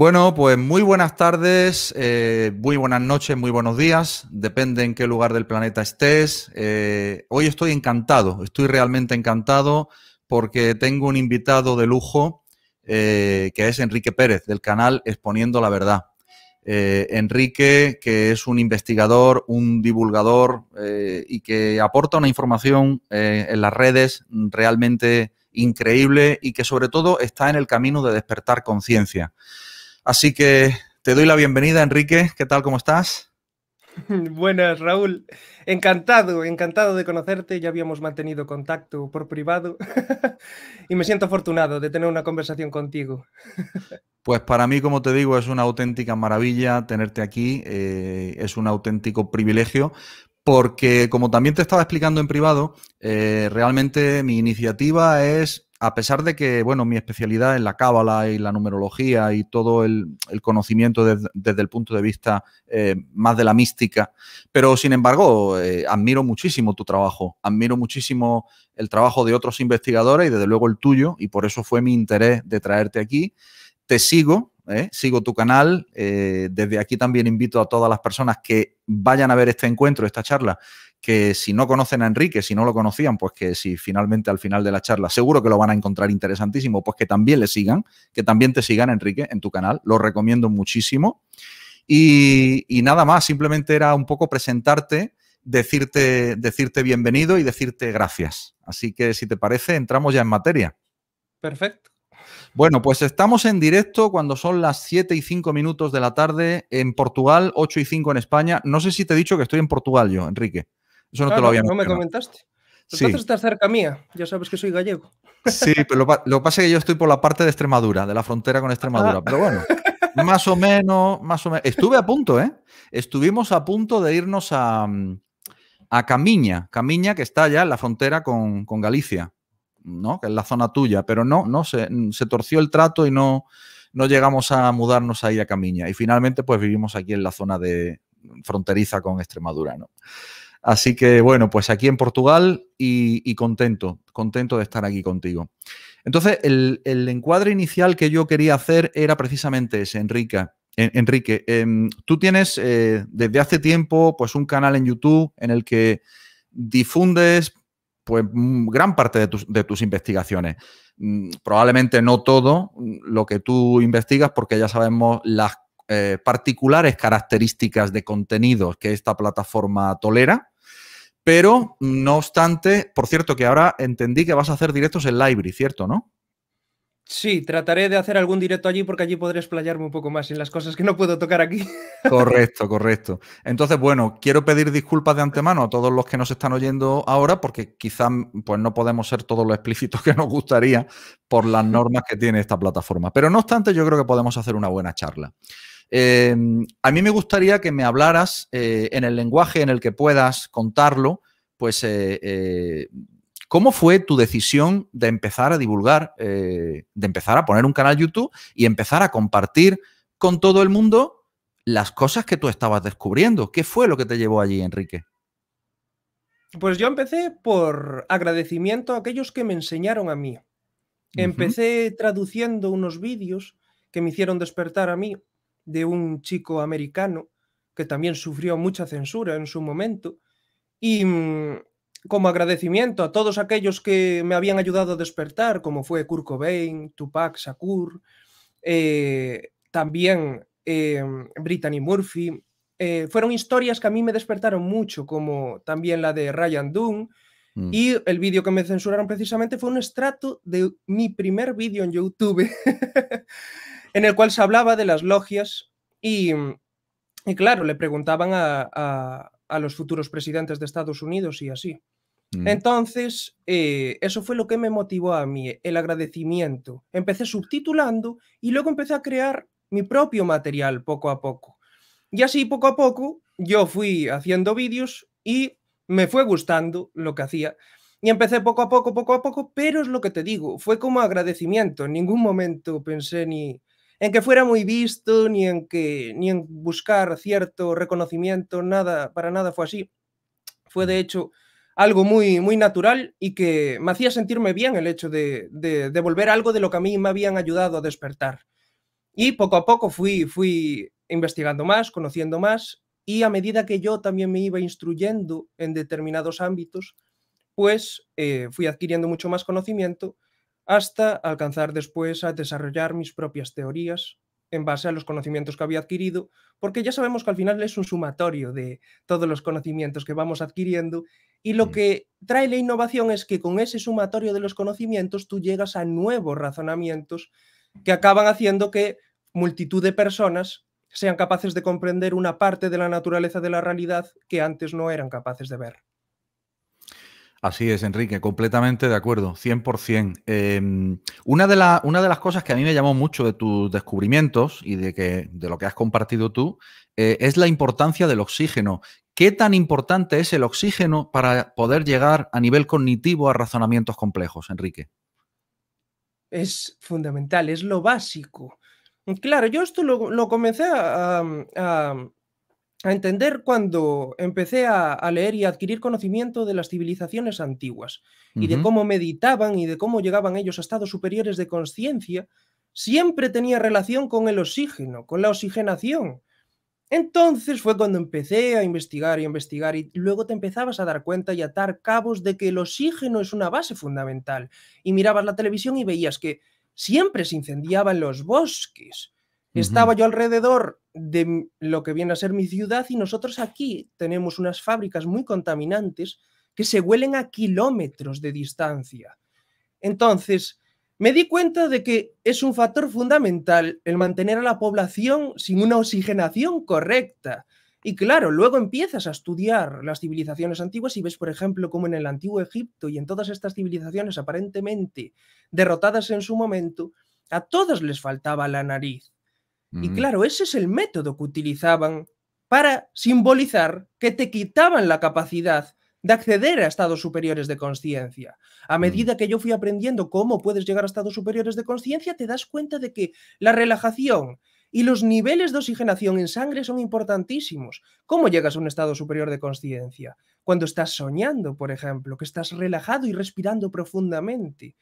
Bueno, pues muy buenas tardes, eh, muy buenas noches, muy buenos días, depende en qué lugar del planeta estés. Eh, hoy estoy encantado, estoy realmente encantado porque tengo un invitado de lujo eh, que es Enrique Pérez del canal Exponiendo la Verdad. Enrique, que es un investigador, un divulgador y que aporta una información en las redes realmente increíble y que sobre todo está en el camino de despertar conciencia. Así que te doy la bienvenida, Enrique. ¿Qué tal? ¿Cómo estás? Buenas, Raúl. Encantado, encantado de conocerte. Ya habíamos mantenido contacto por privado y me siento afortunado de tener una conversación contigo. pues para mí, como te digo, es una auténtica maravilla tenerte aquí. Eh, es un auténtico privilegio porque, como también te estaba explicando en privado, eh, realmente mi iniciativa es a pesar de que, bueno, mi especialidad es la cábala y la numerología y todo el, conocimiento desde, el punto de vista eh, más de la mística, pero sin embargo, eh, admiro muchísimo tu trabajo, admiro muchísimo el trabajo de otros investigadores y desde luego el tuyo, y por eso fue mi interés de traerte aquí. Te sigo, eh, sigo tu canal. desde aquí también invito a todas las personas que vayan a ver este encuentro, esta charla, que si no conocen a Enrique, si no lo conocían, pues que si finalmente al final de la charla seguro que lo van a encontrar interesantísimo, pues que también le sigan, que también te sigan, Enrique, en tu canal. Lo recomiendo muchísimo. Y, nada más, simplemente era un poco presentarte, decirte, decirte bienvenido y decirte gracias. Así que si te parece, entramos ya en materia. Perfecto. Bueno, pues estamos en directo cuando son las 7 y 5 minutos de la tarde en Portugal, 8 y 5 en España. No sé si te he dicho que estoy en Portugal yo, Enrique. Eso no te lo había No, no me comentaste. Entonces estás cerca mía, ya sabes que soy gallego. Sí, pero lo, que pasa es que yo estoy por la parte de Extremadura, de la frontera con Extremadura. Ah. Pero bueno, más o menos, más o menos. Estuve a punto, ¿eh? Estuvimos a punto de irnos a, a Camiña, Camiña que está ya en la frontera con, con Galicia, ¿no? Que es la zona tuya, pero no, no, se, se torció el trato y no, no llegamos a mudarnos ahí a Camiña. Y finalmente, pues vivimos aquí en la zona de fronteriza con Extremadura, ¿no? Así que bueno, pues aquí en Portugal y, contento, contento de estar aquí contigo. Entonces, el, encuadre inicial que yo quería hacer era precisamente ese, Enrique. Enrique, em, tú tienes eh, desde hace tiempo pues un canal en YouTube en el que difundes pues gran parte de tus, de tus investigaciones. Mm, probablemente no todo lo que tú investigas porque ya sabemos las eh, particulares características de contenidos que esta plataforma tolera. Pero, no obstante, por cierto, que ahora entendí que vas a hacer directos en Library, ¿cierto, no? Sí, trataré de hacer algún directo allí porque allí podré explayarme un poco más en las cosas que no puedo tocar aquí. Correcto, correcto. Entonces, bueno, quiero pedir disculpas de antemano a todos los que nos están oyendo ahora porque quizás pues, no podemos ser todos lo explícitos que nos gustaría por las normas que tiene esta plataforma. Pero no obstante, yo creo que podemos hacer una buena charla. Em, a mí me gustaría que me hablaras eh, en el lenguaje en el que puedas contarlo, pues eh, eh, ¿Cómo fue tu decisión de empezar a divulgar, de empezar a poner un canal YouTube y empezar a compartir con todo el mundo las cosas que tú estabas descubriendo? ¿Qué fue lo que te llevó allí, Enrique? Pues yo empecé por agradecimiento a aquellos que me enseñaron a mí. Empecé traduciendo unos vídeos que me hicieron despertar a mí de un chico americano que también sufrió mucha censura en su momento. Y mm, como agradecimiento a todos aquellos que me habían ayudado a despertar, como fue Kurt Cobain, Tupac Shakur, eh, también eh, Brittany Murphy. Eh, fueron historias que a mí me despertaron mucho, como también la de Ryan Dunn. Mm. Y el vídeo que me censuraron precisamente fue un extracto de mi primer vídeo en YouTube. en el cual se hablaba de las logias y, claro, le preguntaban a, los futuros presidentes de Estados Unidos y así. Mm. Entonces, eh, eso fue lo que me motivó a mí, el agradecimiento. Empecé subtitulando y luego empecé a crear mi propio material poco a poco. Y así, poco a poco, yo fui haciendo vídeos y me fue gustando lo que hacía. Y empecé poco a poco, poco a poco, pero es lo que te digo, fue como agradecimiento. En ningún momento pensé ni, en que fuera muy visto, ni en, que, ni en buscar cierto reconocimiento, nada, para nada fue así. Fue de hecho algo muy, muy natural y que me hacía sentirme bien el hecho de, de, algo de lo que a mí me habían ayudado a despertar. Y poco a poco fui, fui investigando más, conociendo más, y a medida que yo también me iba instruyendo en determinados ámbitos, pues eh, fui adquiriendo mucho más conocimiento hasta alcanzar después a desarrollar mis propias teorías en base a los conocimientos que había adquirido, porque ya sabemos que al final es un sumatorio de todos los conocimientos que vamos adquiriendo y lo mm. que trae la innovación es que con ese sumatorio de los conocimientos tú llegas a nuevos razonamientos que acaban haciendo que multitud de personas sean capaces de comprender una parte de la naturaleza de la realidad que antes no eran capaces de ver. Así es, Enrique, completamente de acuerdo, 100%. Em, una, de una de las cosas que a mí me llamó mucho de tus descubrimientos y de, lo que has compartido tú eh, es la importancia del oxígeno. ¿Qué tan importante es el oxígeno para poder llegar a nivel cognitivo a razonamientos complejos, Enrique? Es fundamental, es lo básico. Claro, yo esto lo, comencé a, a entender cuando empecé a, leer y a adquirir conocimiento de las civilizaciones antiguas y de cómo meditaban y de cómo llegaban ellos a estados superiores de conciencia, siempre tenía relación con el oxígeno, con la oxigenación. Entonces fue cuando empecé a investigar y investigar y luego te empezabas a dar cuenta y a atar cabos de que el oxígeno es una base fundamental. Y mirabas la televisión y veías que siempre se incendiaban los bosques estaba yo alrededor de lo que viene a ser mi ciudad y nosotros aquí tenemos unas fábricas muy contaminantes que se huelen a kilómetros de distancia. Entonces, me di cuenta de que es un factor fundamental el mantener a la población sin una oxigenación correcta. Y claro, luego empiezas a estudiar las civilizaciones antiguas y ves, por ejemplo, cómo en el antiguo Egipto y en todas estas civilizaciones aparentemente derrotadas en su momento, a todas les faltaba la nariz. Y claro, ese es el método que utilizaban para simbolizar que te quitaban la capacidad de acceder a estados superiores de conciencia. A mm. medida que yo fui aprendiendo cómo puedes llegar a estados superiores de conciencia, te das cuenta de que la relajación y los niveles de oxigenación en sangre son importantísimos. ¿Cómo llegas a un estado superior de conciencia? Cuando estás soñando, por ejemplo, que estás relajado y respirando profundamente.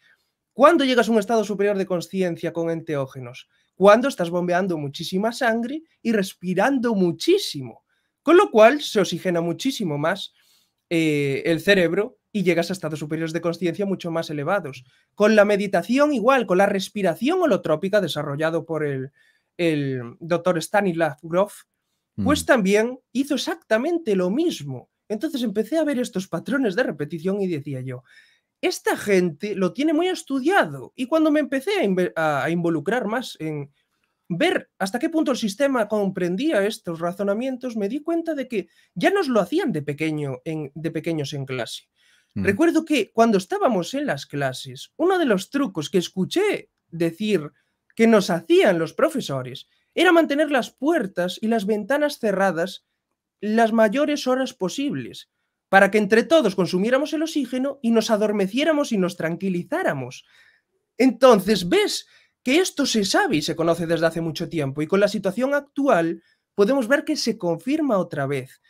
¿Cuándo llegas a un estado superior de conciencia con enteógenos? cuando estás bombeando muchísima sangre y respirando muchísimo, con lo cual se oxigena muchísimo más eh, el cerebro y llegas a estados superiores de conciencia mucho más elevados. Con la meditación igual, con la respiración holotrópica desarrollado por el, doctor Stanislav Grof, pues mm. también hizo exactamente lo mismo. Entonces empecé a ver estos patrones de repetición y decía yo, esta gente lo tiene muy estudiado. Y cuando me empecé a, involucrar más en ver hasta qué punto el sistema comprendía estos razonamientos, me di cuenta de que ya nos lo hacían de, pequeño de pequeños en clase. Mm. Recuerdo que cuando estábamos en las clases, uno de los trucos que escuché decir que nos hacían los profesores era mantener las puertas y las ventanas cerradas las mayores horas posibles, para que entre todos consumiéramos el oxígeno y nos adormeciéramos y nos tranquilizáramos. Entonces, ves que esto se sabe y se conoce desde hace mucho tiempo, y con la situación actual podemos ver que se confirma otra vez.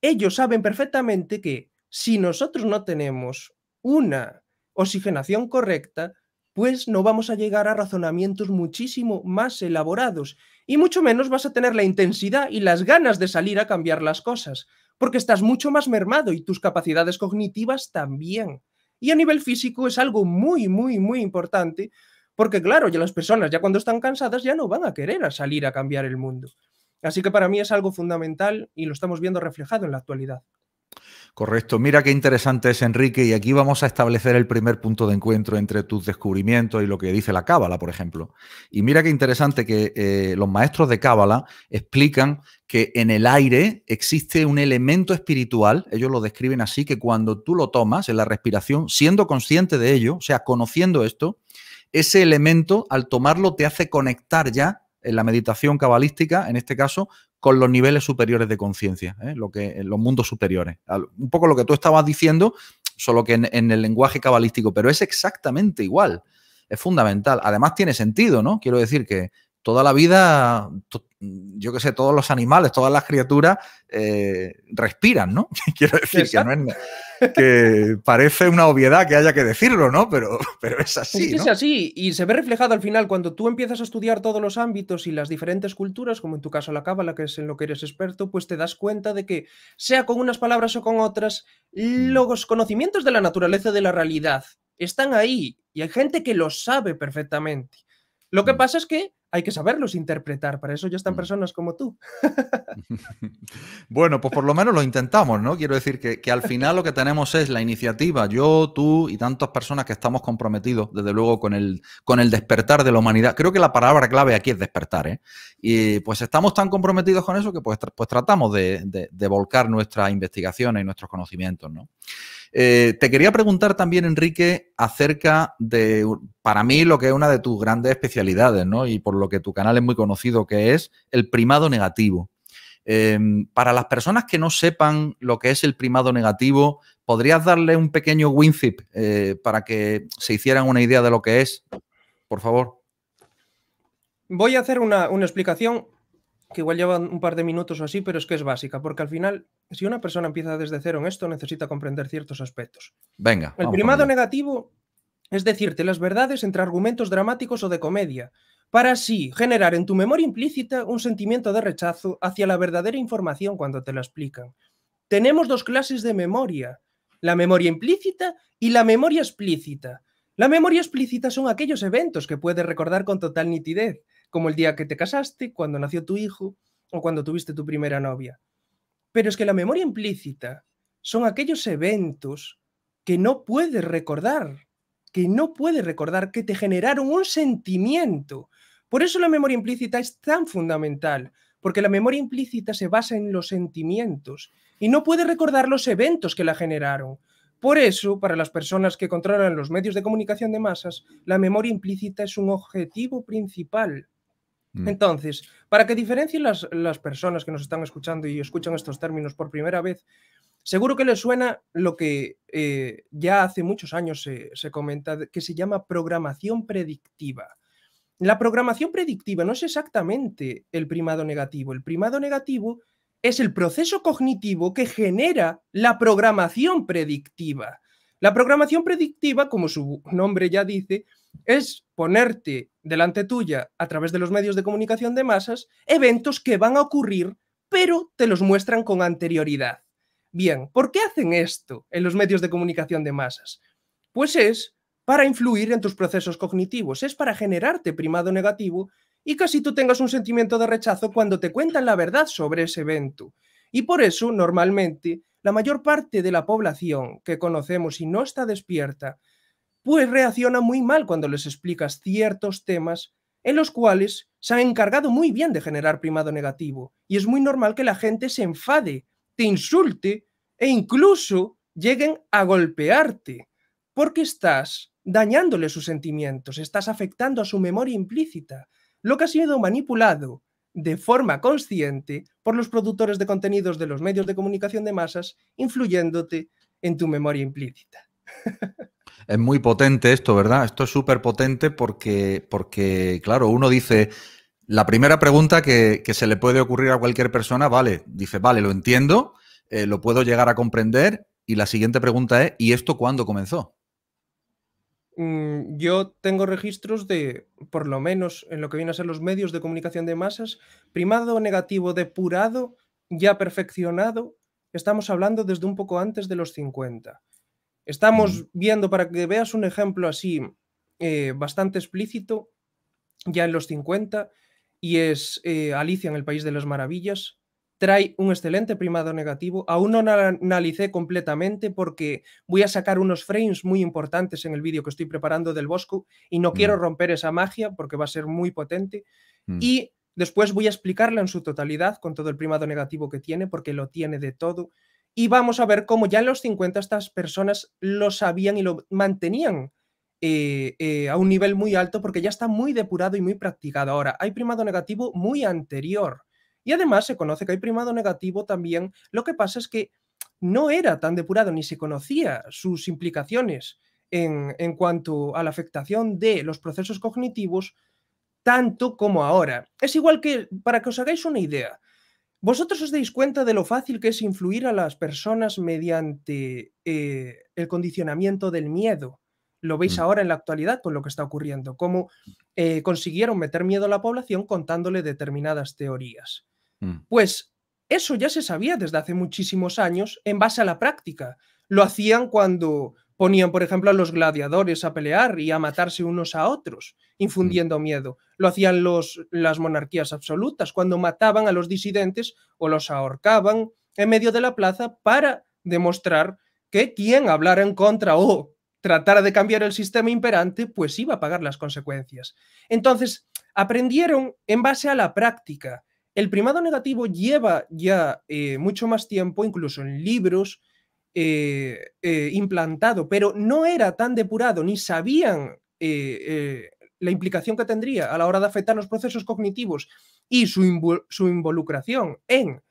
Ellos saben perfectamente que si nosotros no tenemos una oxigenación correcta, pues no vamos a llegar a razonamientos muchísimo más elaborados y mucho menos vas a tener la intensidad y las ganas de salir a cambiar las cosas, porque estás mucho más mermado y tus capacidades cognitivas también. Y a nivel físico es algo muy, muy, muy importante, porque claro, ya las personas ya cuando están cansadas ya no van a querer a salir a cambiar el mundo. Así que para mí es algo fundamental y lo estamos viendo reflejado en la actualidad. Correcto. Mira qué interesante es, Enrique, y aquí vamos a establecer el primer punto de encuentro entre tus descubrimientos y lo que dice la Cábala, por ejemplo. Y mira qué interesante que eh, los maestros de Cábala explican que en el aire existe un elemento espiritual, ellos lo describen así, que cuando tú lo tomas en la respiración, siendo consciente de ello, o sea, conociendo esto, ese elemento al tomarlo te hace conectar ya en la meditación cabalística, en este caso, con los niveles superiores de conciencia, ¿eh? lo que, eh, los mundos superiores. Un poco lo que tú estabas diciendo, solo que en, el lenguaje cabalístico, pero es exactamente igual. Es fundamental. Además, tiene sentido, ¿no? Quiero decir que toda la vida, yo qué sé, todos los animales, todas las criaturas eh, respiran, ¿no? Quiero decir que, parece una obviedad que haya que decirlo, ¿no? Pero, pero es así. ¿no? Es así y se ve reflejado al final cuando tú empiezas a estudiar todos los ámbitos y las diferentes culturas, como en tu caso la cábala, que es en lo que eres experto, pues te das cuenta de que, sea con unas palabras o con otras, mm. los conocimientos de la naturaleza de la realidad están ahí y hay gente que lo sabe perfectamente. Lo que pasa es que hay que saberlos interpretar, para eso ya están mm. personas como tú. bueno, pues por lo menos lo intentamos, ¿no? Quiero decir que, al final lo que tenemos es la iniciativa, yo, tú y tantas personas que estamos comprometidos, desde luego, con el, con el despertar de la humanidad. Creo que la palabra clave aquí es despertar, ¿eh? Y pues estamos tan comprometidos con eso que pues, pues tratamos de, de volcar nuestras investigaciones y nuestros conocimientos, ¿no? Eh, te quería preguntar también, Enrique, acerca de, para mí, lo que es una de tus grandes especialidades, ¿no? Y por lo que tu canal es muy conocido, que es el primado negativo. Em, para las personas que no sepan lo que es el primado negativo, ¿podrías darle un pequeño WinZip eh, para que se hicieran una idea de lo que es? Por favor. Voy a hacer una, una explicación que igual llevan un par de minutos o así, pero es que es básica, porque al final, si una persona empieza desde cero en esto, necesita comprender ciertos aspectos. Venga. El primado negativo es decirte las verdades entre argumentos dramáticos o de comedia, para así generar en tu memoria implícita un sentimiento de rechazo hacia la verdadera información cuando te la explican. Tenemos dos clases de memoria, la memoria implícita y la memoria explícita. La memoria explícita son aquellos eventos que puedes recordar con total nitidez como el día que te casaste, cuando nació tu hijo o cuando tuviste tu primera novia. Pero es que la memoria implícita son aquellos eventos que no puedes recordar, que no puedes recordar, que te generaron un sentimiento. Por eso la memoria implícita es tan fundamental, porque la memoria implícita se basa en los sentimientos y no puedes recordar los eventos que la generaron. Por eso, para las personas que controlan los medios de comunicación de masas, la memoria implícita es un objetivo principal. Mm. Entonces, para que diferencien las, personas que nos están escuchando y escuchan estos términos por primera vez, seguro que les suena lo que eh, ya hace muchos años se, comenta, que se llama programación predictiva. La programación predictiva no es exactamente el primado negativo. El primado negativo es el proceso cognitivo que genera la programación predictiva. La programación predictiva, como su nombre ya dice, es ponerte delante tuya, a través de los medios de comunicación de masas, eventos que van a ocurrir, pero te los muestran con anterioridad. Bien, ¿por qué hacen esto en los medios de comunicación de masas? Pues es para influir en tus procesos cognitivos, es para generarte primado negativo y casi tú tengas un sentimiento de rechazo cuando te cuentan la verdad sobre ese evento. Y por eso, normalmente, la mayor parte de la población que conocemos y no está despierta pues reacciona muy mal cuando les explicas ciertos temas en los cuales se han encargado muy bien de generar primado negativo. Y es muy normal que la gente se enfade, te insulte e incluso lleguen a golpearte, porque estás dañándole sus sentimientos, estás afectando a su memoria implícita, lo que ha sido manipulado de forma consciente por los productores de contenidos de los medios de comunicación de masas, influyéndote en tu memoria implícita. Es muy potente esto, ¿verdad? Esto es súper potente porque, porque, claro, uno dice, la primera pregunta que, se le puede ocurrir a cualquier persona, vale, dice, vale, lo entiendo, eh, lo puedo llegar a comprender, y la siguiente pregunta es, ¿y esto cuándo comenzó? Mm, yo tengo registros de, por lo menos en lo que vienen a ser los medios de comunicación de masas, primado negativo depurado, ya perfeccionado, estamos hablando desde un poco antes de los 50. Estamos viendo, para que veas un ejemplo así eh, bastante explícito, ya en los 50, y es eh, Alicia en el País de las Maravillas, trae un excelente primado negativo. Aún no analicé completamente porque voy a sacar unos frames muy importantes en el vídeo que estoy preparando del Bosco y no quiero mm. romper esa magia porque va a ser muy potente. Mm. Y después voy a explicarla en su totalidad con todo el primado negativo que tiene porque lo tiene de todo. Y vamos a ver cómo ya en los 50 estas personas lo sabían y lo mantenían eh, eh, a un nivel muy alto porque ya está muy depurado y muy practicado. Ahora, hay primado negativo muy anterior. Y además se conoce que hay primado negativo también. Lo que pasa es que no era tan depurado ni se conocía sus implicaciones en cuanto a la afectación de los procesos cognitivos tanto como ahora. Es igual que, para que os hagáis una idea, vosotros os dais cuenta de lo fácil que es influir a las personas mediante eh, el condicionamiento del miedo. Lo veis mm. ahora en la actualidad con lo que está ocurriendo, cómo eh, consiguieron meter miedo a la población contándole determinadas teorías. Mm. Pues eso ya se sabía desde hace muchísimos años en base a la práctica. Lo hacían cuando ponían, por ejemplo, a los gladiadores a pelear y a matarse unos a otros infundiendo miedo. Lo hacían los, las monarquías absolutas cuando mataban a los disidentes o los ahorcaban en medio de la plaza para demostrar que quien hablara en contra o tratara de cambiar el sistema imperante, pues iba a pagar las consecuencias. Entonces, aprendieron en base a la práctica. El primado negativo lleva ya eh, mucho más tiempo, incluso en libros, eh, eh, implantado, pero no era tan depurado, ni sabían la implicación que tendría a la hora de afectar los procesos cognitivos y su, involucración en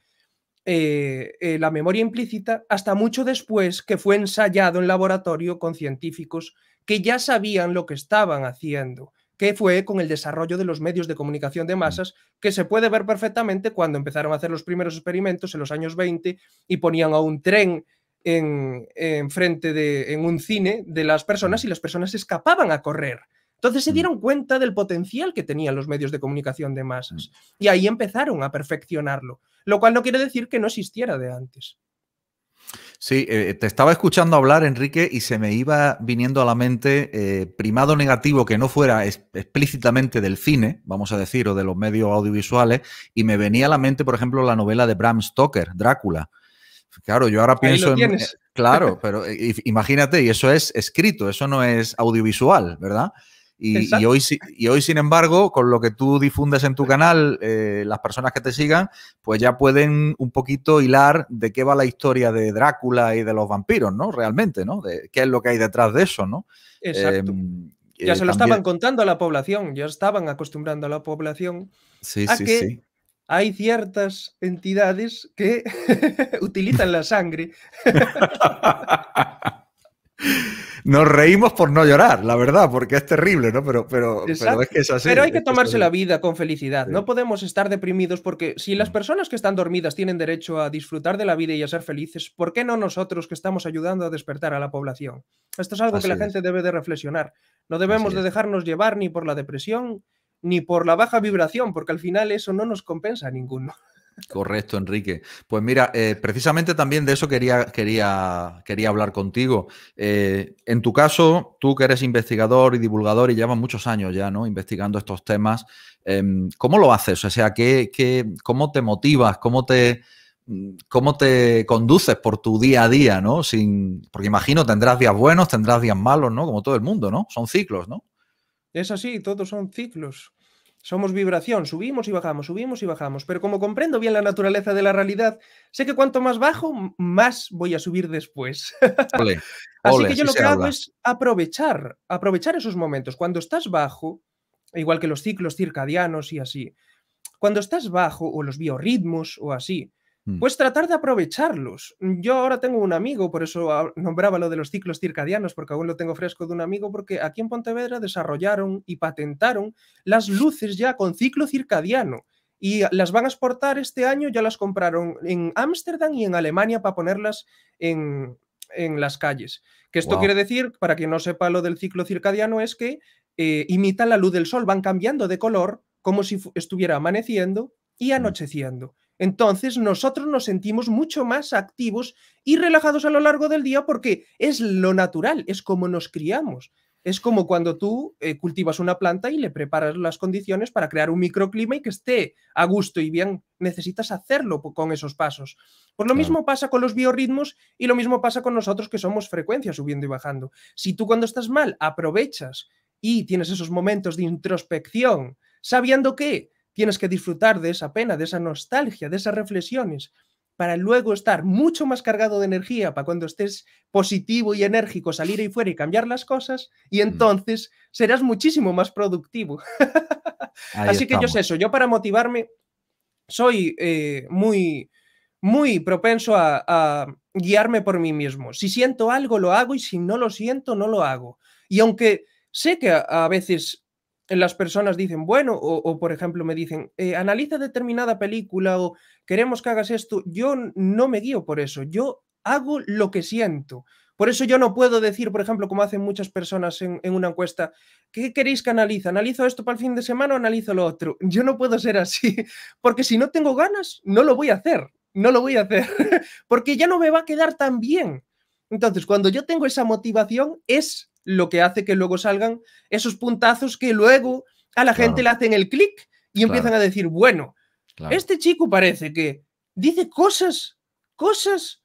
eh, eh, la memoria implícita hasta mucho después que fue ensayado en laboratorio con científicos que ya sabían lo que estaban haciendo, que fue con el desarrollo de los medios de comunicación de mm. masas, que se puede ver perfectamente cuando empezaron a hacer los primeros experimentos en los años 20 y ponían a un tren en, frente de en un cine de las personas mm. y las personas escapaban a correr entonces se mm. dieron cuenta del potencial que tenían los medios de comunicación de masas mm. y ahí empezaron a perfeccionarlo, lo cual no quiere decir que no existiera de antes. Sí, eh, te estaba escuchando hablar, Enrique, y se me iba viniendo a la mente eh, primado negativo que no fuera explícitamente del cine, vamos a decir, o de los medios audiovisuales, y me venía a la mente, por ejemplo, la novela de Bram Stoker, Drácula. Claro, yo ahora pienso en... Eh, claro, pero imagínate, y eso es escrito, eso no es audiovisual, ¿verdad? Y, y, hoy, y hoy, sin embargo, con lo que tú difundes en tu canal, eh, las personas que te sigan, pues ya pueden un poquito hilar de qué va la historia de Drácula y de los vampiros, ¿no? Realmente, ¿no? De qué es lo que hay detrás de eso, ¿no? Exacto. Em, ya eh, se lo estaban contando a la población, ya estaban acostumbrando a la población a que hay ciertas entidades que utilizan la sangre. Nos reímos por no llorar, la verdad, porque es terrible, ¿no? Pero, pero, es que es así. Pero hay que tomarse la vida con felicidad. No podemos estar deprimidos porque si las mm. personas que están dormidas tienen derecho a disfrutar de la vida y a ser felices, ¿por qué no nosotros que estamos ayudando a despertar a la población? Esto es algo que la gente debe de reflexionar. No debemos de dejarnos llevar ni por la depresión ni por la baja vibración, porque al final eso no nos compensa a ninguno. Correcto, Enrique. Pues mira, eh, precisamente también de eso quería, quería, quería hablar contigo. Eh, en tu caso, tú que eres investigador y divulgador y llevas muchos años ya, ¿no? Investigando estos temas, em, ¿cómo lo haces? O sea, ¿qué, cómo te motivas? ¿Cómo te, ¿Cómo te conduces por tu día a día, ¿no? Sin, porque imagino tendrás días buenos, tendrás días malos, ¿no? Como todo el mundo, ¿no? Son ciclos, ¿no? Es así, todos son ciclos. Somos vibración, subimos y bajamos, subimos y bajamos, pero como comprendo bien la naturaleza de la realidad, sé que cuanto más bajo, más voy a subir después. Así que yo lo que hago es aprovechar, aprovechar esos momentos. Cuando estás bajo, igual que los ciclos circadianos y así, cuando estás bajo o los biorritmos o así, Mm. pues tratar de aprovecharlos. Yo ahora tengo un amigo, por eso nombraba lo de los ciclos circadianos, porque aún lo tengo fresco de un amigo, porque aquí en Pontevedra desarrollaron y patentaron las luces ya con ciclo circadiano. Y las van a exportar este año, ya las compraron en Ámsterdam y en Alemania para ponerlas en, las calles. Que esto quiere decir, para quien no sepa lo del ciclo circadiano, es que eh, imitan la luz del sol, van cambiando de color como si estuviera amaneciendo y mm. anocheciendo. Entonces nosotros nos sentimos mucho más activos y relajados a lo largo del día porque es lo natural, es como nos criamos. Es como cuando tú eh, cultivas una planta y le preparas las condiciones para crear un microclima y que esté a gusto y bien. Necesitas hacerlo con esos pasos. Pues lo mismo pasa con los biorritmos y lo mismo pasa con nosotros que somos frecuencia subiendo y bajando. Si tú cuando estás mal aprovechas y tienes esos momentos de introspección, sabiendo que Tienes que disfrutar de esa pena, de esa nostalgia, de esas reflexiones, para luego estar mucho más cargado de energía para cuando estés positivo y enérgico, salir ahí fuera y cambiar las cosas, y mm. entonces serás muchísimo más productivo. Así que yo sé eso, yo para motivarme soy eh, muy, muy propenso a guiarme por mí mismo. Si siento algo, lo hago, y si no lo siento, no lo hago. Y aunque sé que a veces las personas dicen, bueno, o, por ejemplo me dicen, eh, analiza determinada película o queremos que hagas esto, yo no me guío por eso, yo hago lo que siento. Por eso yo no puedo decir, por ejemplo, como hacen muchas personas en, en una encuesta, ¿qué queréis que analice? ¿Analizo esto para el fin de semana o analizo lo otro? Yo no puedo ser así, porque si no tengo ganas, no lo voy a hacer, no lo voy a hacer, porque ya no me va a quedar tan bien. Entonces, cuando yo tengo esa motivación, es lo que hace que luego salgan esos puntazos que luego a la gente le hacen el clic y empiezan a decir, bueno, este chico parece que dice cosas, cosas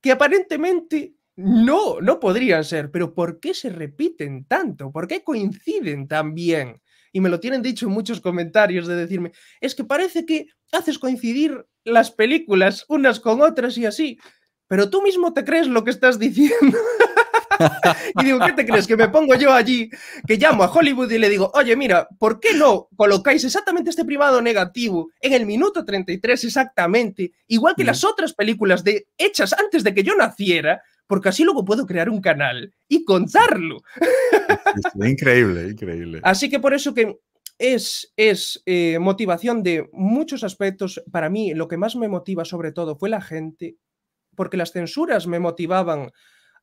que aparentemente no, no podrían ser, pero ¿por qué se repiten tanto? ¿Por qué coinciden tan bien? Y me lo tienen dicho en muchos comentarios de decirme, es que parece que haces coincidir las películas unas con otras y así, pero tú mismo te crees lo que estás diciendo. y digo, ¿qué te crees? Que me pongo yo allí, que llamo a Hollywood y le digo, oye, mira, ¿por qué no colocáis exactamente este privado negativo en el minuto 33 exactamente, igual que mm. las otras películas de, hechas antes de que yo naciera? porque así luego puedo crear un canal y contarlo. increíble, increíble. Así que por eso que es, es eh, motivación de muchos aspectos. Para mí lo que más me motiva sobre todo fue la gente, porque las censuras me motivaban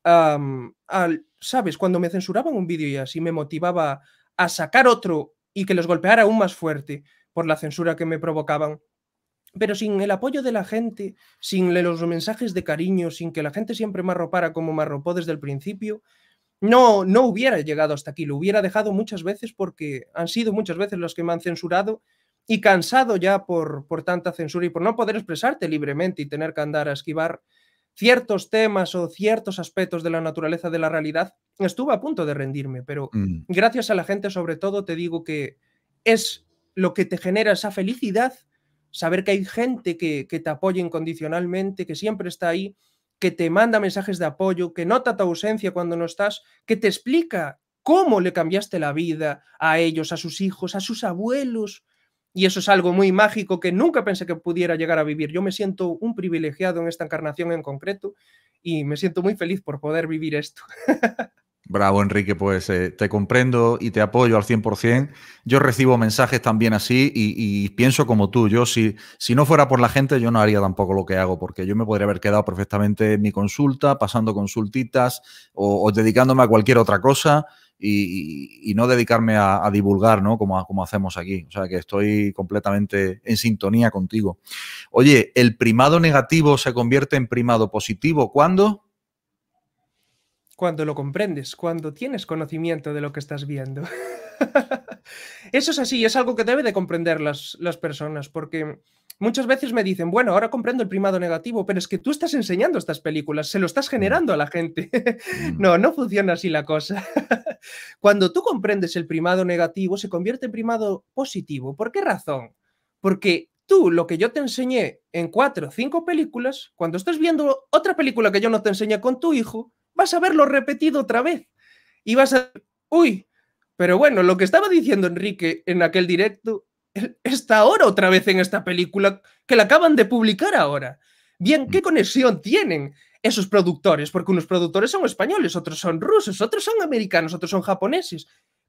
al, ¿Sabes? Cuando me censuraban un vídeo y así me motivaba a sacar otro y que los golpeara aún más fuerte por la censura que me provocaban. Pero sin el apoyo de la gente, sin los mensajes de cariño, sin que la gente siempre me arropara como me arropó desde el principio, no, no hubiera llegado hasta aquí. Lo hubiera dejado muchas veces porque han sido muchas veces los que me han censurado y cansado ya por, por tanta censura y por no poder expresarte libremente y tener que andar a esquivar ciertos temas o ciertos aspectos de la naturaleza de la realidad, estuve a punto de rendirme, pero mm. gracias a la gente sobre todo te digo que es lo que te genera esa felicidad, saber que hay gente que, que te apoya incondicionalmente, que siempre está ahí, que te manda mensajes de apoyo, que nota tu ausencia cuando no estás, que te explica cómo le cambiaste la vida a ellos, a sus hijos, a sus abuelos, y eso es algo muy mágico que nunca pensé que pudiera llegar a vivir. Yo me siento un privilegiado en esta encarnación en concreto y me siento muy feliz por poder vivir esto. Bravo, Enrique, pues eh, te comprendo y te apoyo al 100%. Yo recibo mensajes también así y, pienso como tú. Yo, si, si no fuera por la gente, yo no haría tampoco lo que hago, porque yo me podría haber quedado perfectamente en mi consulta, pasando consultitas o dedicándome a cualquier otra cosa y, no dedicarme a, divulgar, ¿no? Como, como hacemos aquí. O sea, que estoy completamente en sintonía contigo. Oye, ¿el primado negativo se convierte en primado positivo? ¿Cuándo? cuando lo comprendes, cuando tienes conocimiento de lo que estás viendo. Eso es así, es algo que debe de comprender las, las personas, porque muchas veces me dicen, bueno, ahora comprendo el primado negativo, pero es que tú estás enseñando estas películas, se lo estás mm. generando a la gente. Mm. no, no funciona así la cosa. Cuando tú comprendes el primado negativo, se convierte en primado positivo. ¿Por qué razón? Porque tú lo que yo te enseñé en cuatro o cinco películas, cuando estás viendo otra película que yo no te enseñé con tu hijo, vas a verlo repetido otra vez y vas a... Uy, pero bueno, lo que estaba diciendo Enrique en aquel directo está ahora otra vez en esta película que la acaban de publicar ahora. Bien, ¿qué mm. conexión tienen esos productores? Porque unos productores son españoles, otros son rusos, otros son americanos, otros son japoneses,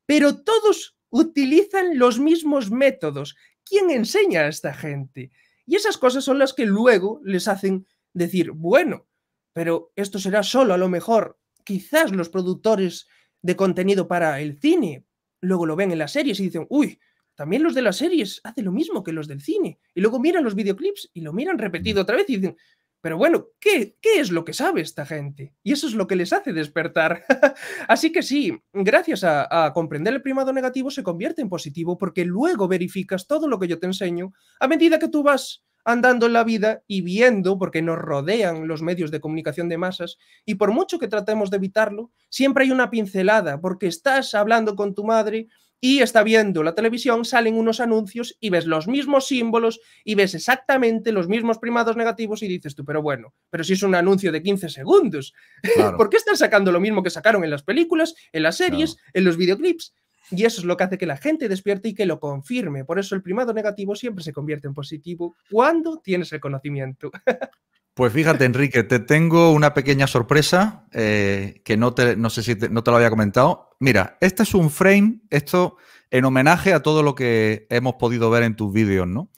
pero todos utilizan los mismos métodos. ¿Quién enseña a esta gente? Y esas cosas son las que luego les hacen decir, bueno, pero esto será solo a lo mejor quizás los productores de contenido para el cine luego lo ven en las series y dicen, uy, también los de las series hacen lo mismo que los del cine. Y luego miran los videoclips y lo miran repetido mm. otra vez y dicen, pero bueno, ¿qué, qué es lo que sabe esta gente? Y eso es lo que les hace despertar. Así que sí, gracias a, a, comprender el primado negativo se convierte en positivo porque luego verificas todo lo que yo te enseño a medida que tú vas andando en la vida y viendo, porque nos rodean los medios de comunicación de masas, y por mucho que tratemos de evitarlo, siempre hay una pincelada, porque estás hablando con tu madre y está viendo la televisión, salen unos anuncios y ves los mismos símbolos y ves exactamente los mismos primados negativos y dices tú, pero bueno, pero si es un anuncio de 15 segundos, ¿por qué están sacando lo mismo que sacaron en las películas, en las series, en los videoclips? Y eso es lo que hace que la gente despierte y que lo confirme. Por eso el primado negativo siempre se convierte en positivo cuando tienes el conocimiento. Pues fíjate, Enrique, te tengo una pequeña sorpresa eh, que no, te, no sé si no te lo había comentado. Mira, este es un frame, esto en homenaje a todo lo que hemos podido ver en tus vídeos, ¿no?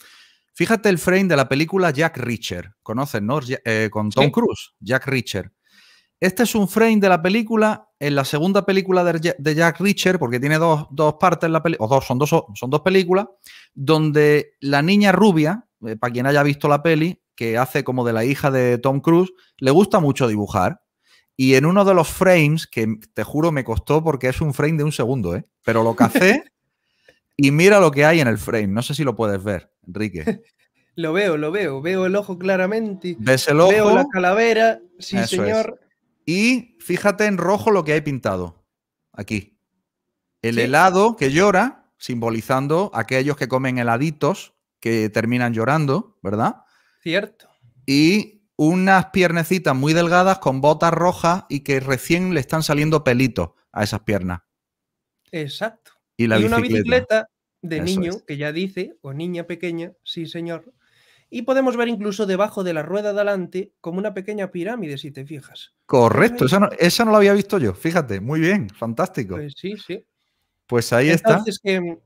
Fíjate el frame de la película Jack richard ¿Conoces, no? Eh, con Tom Cruise, Jack Reacher. Este es un frame de la película. En la segunda película de Jack Richard, porque tiene dos, partes la película, o dos son, dos, son dos películas, donde la niña rubia, eh, para quien haya visto la peli, que hace como de la hija de Tom Cruise, le gusta mucho dibujar. Y en uno de los frames, que te juro me costó porque es un frame de un segundo, ¿eh? pero lo cacé y mira lo que hay en el frame. No sé si lo puedes ver, Enrique. Lo veo, lo veo. Veo el ojo claramente. ¿Ves el ojo? Veo la calavera. Sí, señor. Y fíjate en rojo lo que hay pintado. Aquí. El helado que llora, simbolizando aquellos que comen heladitos, que terminan llorando, ¿verdad? Cierto. Y unas piernecitas muy delgadas con botas rojas y que recién le están saliendo pelitos a esas piernas. Exacto. Y, una bicicleta de niño que ya dice, o niña pequeña, sí señor, y podemos ver incluso debajo de la rueda de adelante como una pequeña pirámide, si te fijas. Correcto, esa no, esa la había visto yo, fíjate, muy bien, fantástico. Pues sí, sí. Pues ahí está. Que mm,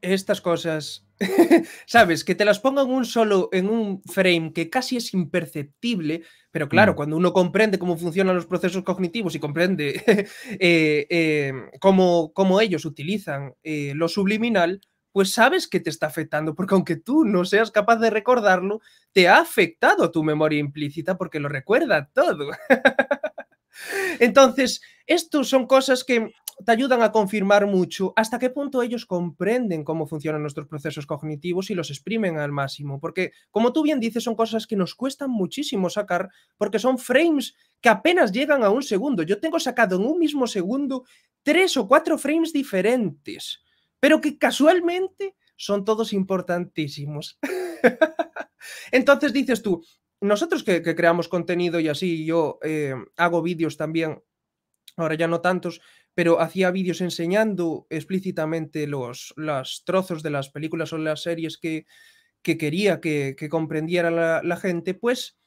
estas cosas, ¿sabes? Que te las pongan un solo en un frame que casi es imperceptible, pero claro, mm. cuando uno comprende cómo funcionan los procesos cognitivos y comprende eh, eh, cómo, ellos utilizan eh, lo subliminal, pues sabes que te está afectando, porque aunque tú no seas capaz de recordarlo, te ha afectado tu memoria implícita porque lo recuerda todo. Entonces, estos son cosas que te ayudan a confirmar mucho hasta qué punto ellos comprenden cómo funcionan nuestros procesos cognitivos y los exprimen al máximo. Porque, como tú bien dices, son cosas que nos cuestan muchísimo sacar porque son frames que apenas llegan a un segundo. Yo tengo sacado en un mismo segundo tres o cuatro frames diferentes pero que casualmente son todos importantísimos. Entonces dices tú, nosotros que, creamos contenido y así, yo eh, hago vídeos también, ahora ya no tantos, pero hacía vídeos enseñando explícitamente los, los, trozos de las películas o las series que, que quería que, comprendiera la gente, pues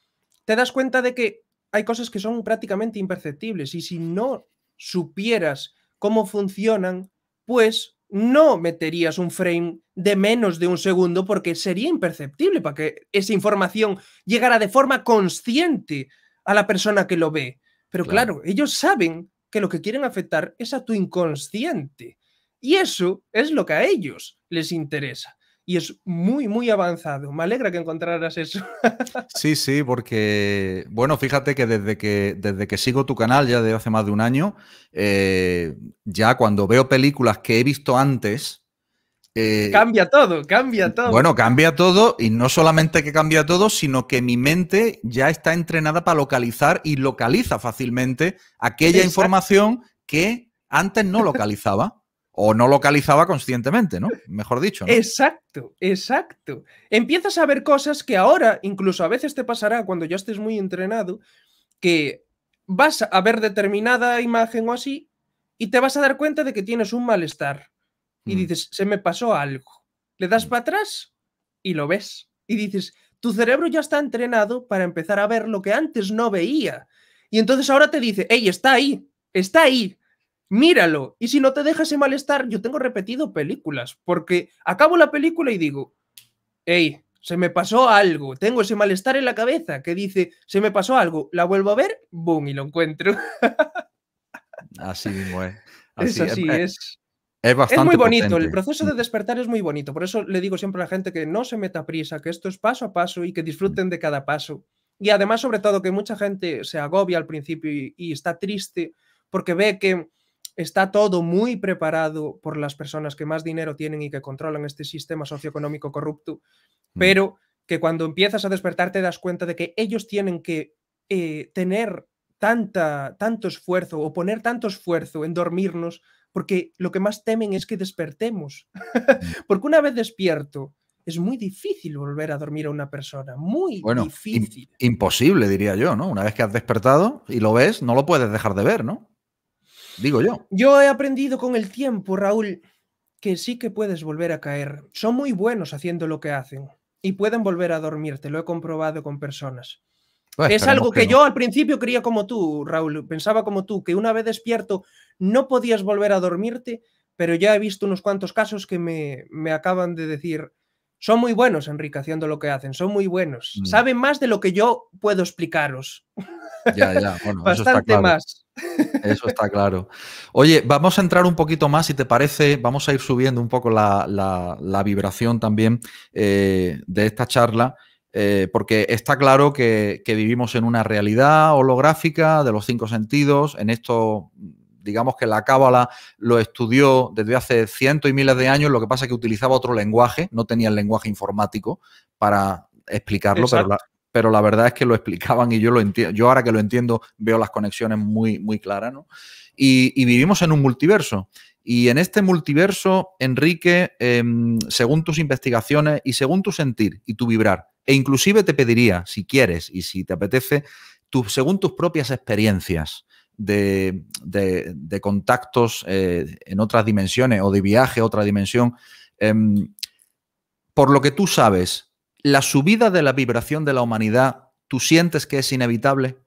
te das cuenta de que hay cosas que son prácticamente imperceptibles y si no supieras cómo funcionan, pues no meterías un frame de menos de un segundo porque sería imperceptible para que esa información llegara de forma consciente a la persona que lo ve. Pero claro, ellos saben que lo que quieren afectar es a tu inconsciente. Y eso es lo que a ellos les interesa y es muy, muy avanzado. Me alegra que encontraras eso. sí, sí, porque, bueno, fíjate que desde que, desde que sigo tu canal, ya de hace más de un año, eh, ya cuando veo películas que he visto antes... Eh, cambia todo, cambia todo. Bueno, cambia todo y no solamente que cambia todo, sino que mi mente ya está entrenada para localizar y localiza fácilmente aquella información que antes no localizaba o no localizaba conscientemente, ¿no? Mejor dicho. Exacto, exacto. Empiezas a ver cosas que ahora, incluso a veces te pasará cuando ya estés muy entrenado, que vas a ver determinada imagen o así y te vas a dar cuenta de que tienes un malestar. Y mm. dices, se me pasó algo. Le das mm. para atrás y lo ves. Y dices, tu cerebro ya está entrenado para empezar a ver lo que antes no veía. Y entonces ahora te dice, hey, está ahí, está ahí míralo. Y si no te deja ese malestar, yo tengo repetido películas, porque acabo la película y digo, hey, se me pasó algo, tengo ese malestar en la cabeza que dice, se me pasó algo, la vuelvo a ver, boom, y lo encuentro. así mismo es. es. es, bastante eh, es muy bonito, el proceso de despertar es muy bonito, por eso le digo siempre a la gente que no se meta prisa, que esto es paso a paso y que disfruten de cada paso. Y además, sobre todo, que mucha gente se agobia al principio y está triste porque ve que está todo muy preparado por las personas que más dinero tienen y que controlan este sistema socioeconómico corrupto, mm. pero que cuando empiezas a despertar te das cuenta de que ellos tienen que eh, tener tanta, tanto esfuerzo o poner tanto esfuerzo en dormirnos, porque lo que más temen es que despertemos. Mm. porque una vez despierto, es muy difícil volver a dormir a una persona. Muy bueno, difícil. Imposible, diría yo, ¿no? Una vez que has despertado y lo ves, no lo puedes dejar de ver, ¿no? digo yo. Yo he aprendido con el tiempo, Raúl, que sí que puedes volver a caer. Son muy buenos haciendo lo que hacen y pueden volver a dormirte, lo he comprobado con personas. Pues, es algo que, yo al principio creía como tú, Raúl, pensaba como tú, que una vez despierto no podías volver a dormirte, pero ya he visto unos cuantos casos que me, me acaban de decir, son muy buenos Enrique, haciendo lo que hacen, son muy buenos. Mm. Saben más de lo que yo puedo explicaros. Ya, ya, bueno, Bastante eso está claro. más. Eso está claro. Oye, vamos a entrar un poquito más, si te parece, vamos a ir subiendo un poco la, vibración también eh, de esta charla. Eh, porque está claro que, que, vivimos en una realidad holográfica de los cinco sentidos, en esto digamos que la cábala lo estudió desde hace cientos y miles de años, lo que pasa es que utilizaba otro lenguaje, no tenía el lenguaje informático para explicarlo, pero la, verdad es que lo explicaban y yo lo entiendo, yo ahora que lo entiendo veo las conexiones muy, muy claras, y, vivimos en un multiverso. Y en este multiverso, Enrique, em, según tus investigaciones y según tu sentir y tu vibrar, e inclusive te pediría, si quieres y si te apetece, según tus propias experiencias, de, contactos eh, en otras dimensiones o de viaje a otra dimensión. Em, por lo que tú sabes, ¿la subida de la vibración de la humanidad, tú sientes que es inevitable?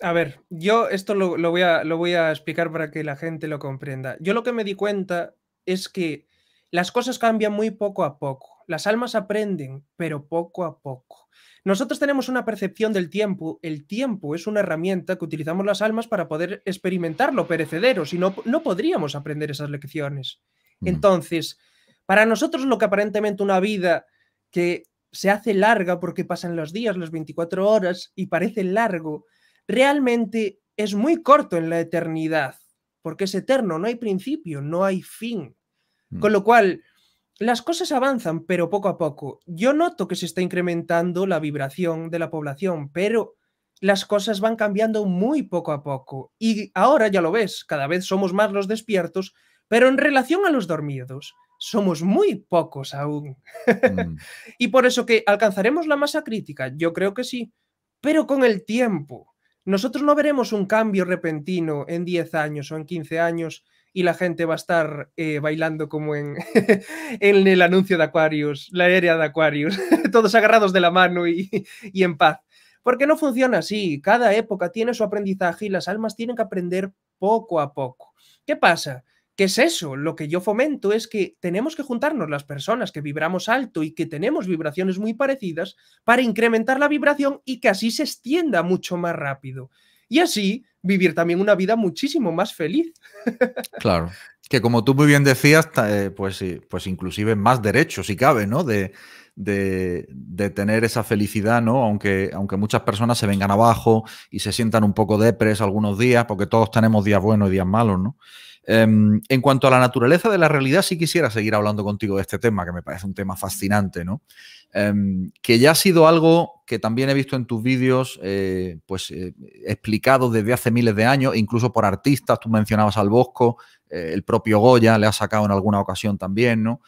A ver, yo esto lo, voy a, lo voy a explicar para que la gente lo comprenda. Yo lo que me di cuenta es que las cosas cambian muy poco a poco. Las almas aprenden, pero poco a poco. Nosotros tenemos una percepción del tiempo. El tiempo es una herramienta que utilizamos las almas para poder experimentar lo perecedero, si no, no podríamos aprender esas lecciones. Entonces, para nosotros lo que aparentemente una vida que se hace larga porque pasan los días, las 24 horas y parece largo, realmente es muy corto en la eternidad, porque es eterno, no hay principio, no hay fin. Mm. Con lo cual, las cosas avanzan, pero poco a poco. Yo noto que se está incrementando la vibración de la población, pero las cosas van cambiando muy poco a poco. Y ahora ya lo ves, cada vez somos más los despiertos, pero en relación a los dormidos, somos muy pocos aún. Mm. y por eso que alcanzaremos la masa crítica, yo creo que sí, pero con el tiempo. Nosotros no veremos un cambio repentino en 10 años o en 15 años y la gente va a estar eh, bailando como en, el anuncio de Aquarius, la aérea de Aquarius, todos agarrados de la mano y, y en paz. Porque no funciona así, cada época tiene su aprendizaje y las almas tienen que aprender poco a poco. ¿Qué pasa? ¿Qué es eso? Lo que yo fomento es que tenemos que juntarnos las personas que vibramos alto y que tenemos vibraciones muy parecidas para incrementar la vibración y que así se extienda mucho más rápido y así vivir también una vida muchísimo más feliz. Claro, que como tú muy bien decías, eh, pues, pues inclusive más derechos, si cabe, ¿no? De, tener esa felicidad, ¿no? Aunque, aunque muchas personas se vengan abajo y se sientan un poco depres algunos días, porque todos tenemos días buenos y días malos, ¿no? Em, en cuanto a la naturaleza de la realidad, sí quisiera seguir hablando contigo de este tema, que me parece un tema fascinante, ¿no? Em, que ya ha sido algo que también he visto en tus vídeos, eh, pues eh, explicado desde hace miles de años, incluso por artistas, tú mencionabas al Bosco, eh, el propio Goya le ha sacado en alguna ocasión también, ¿no?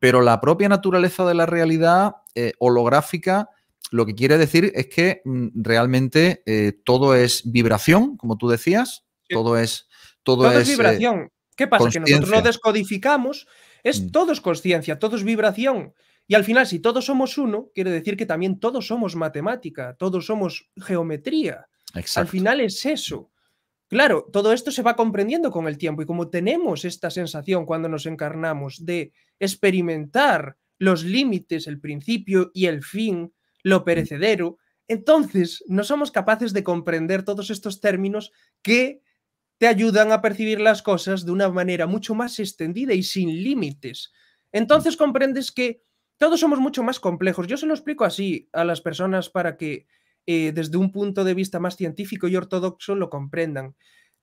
Pero la propia naturaleza de la realidad holográfica lo que quiere decir es que mm, realmente todo es vibración, como tú decías, todo es todo, es, vibración. ¿Qué pasa? Que nosotros no descodificamos, es mm. todo es conciencia, todo es vibración. Y al final, si todos somos uno, quiere decir que también todos somos matemática, todos somos geometría. Al final es eso. Claro, todo esto se va comprendiendo con el tiempo y como tenemos esta sensación cuando nos encarnamos de experimentar los límites, el principio y el fin, lo mm. perecedero, entonces no somos capaces de comprender todos estos términos que te ayudan a percibir las cosas de una manera mucho más extendida y sin límites. Entonces comprendes que todos somos mucho más complejos. Yo se lo explico así a las personas para que eh, desde un punto de vista más científico y ortodoxo lo comprendan.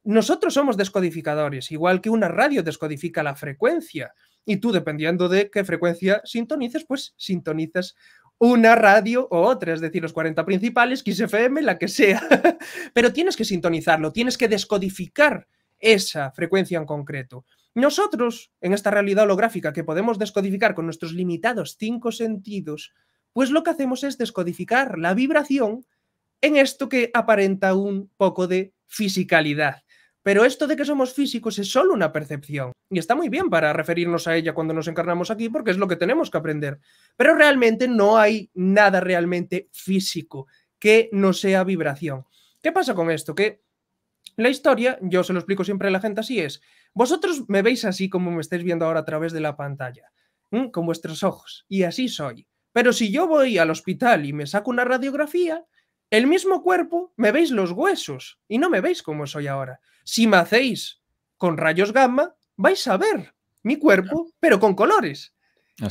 Nosotros somos descodificadores, igual que una radio descodifica la frecuencia. Y tú, dependiendo de qué frecuencia sintonices, pues sintonizas una radio o otra, es decir, los 40 principales, XFM, la que sea. Pero tienes que sintonizarlo, tienes que descodificar esa frecuencia en concreto. Nosotros, en esta realidad holográfica que podemos descodificar con nuestros limitados cinco sentidos, pues lo que hacemos es descodificar la vibración en esto que aparenta un poco de fisicalidad. Pero esto de que somos físicos es solo una percepción. Y está muy bien para referirnos a ella cuando nos encarnamos aquí porque es lo que tenemos que aprender. Pero realmente no hay nada realmente físico que no sea vibración. ¿Qué pasa con esto? Que la historia, yo se lo explico siempre a la gente así, es, vosotros me veis así como me estáis viendo ahora a través de la pantalla, con vuestros ojos, y así soy. Pero si yo voy al hospital y me saco una radiografía, el mismo cuerpo, me veis los huesos y no me veis como soy ahora. Si me hacéis con rayos gamma, vais a ver mi cuerpo, pero con colores.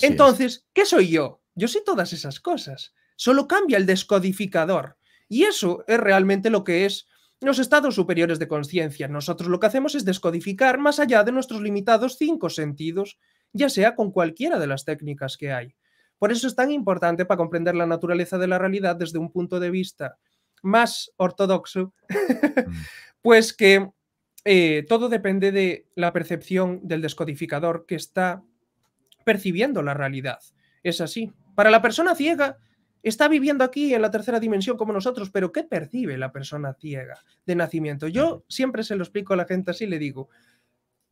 Entonces, ¿qué soy yo? Yo soy todas esas cosas. Solo cambia el descodificador. Y eso es realmente lo que es los estados superiores de conciencia. Nosotros lo que hacemos es descodificar más allá de nuestros limitados cinco sentidos, ya sea con cualquiera de las técnicas que hay. Por eso es tan importante para comprender la naturaleza de la realidad desde un punto de vista más ortodoxo, mm. pues que eh, todo depende de la percepción del descodificador que está percibiendo la realidad. Es así. Para la persona ciega, está viviendo aquí en la tercera dimensión como nosotros, pero ¿qué percibe la persona ciega de nacimiento? Yo siempre se lo explico a la gente así, le digo,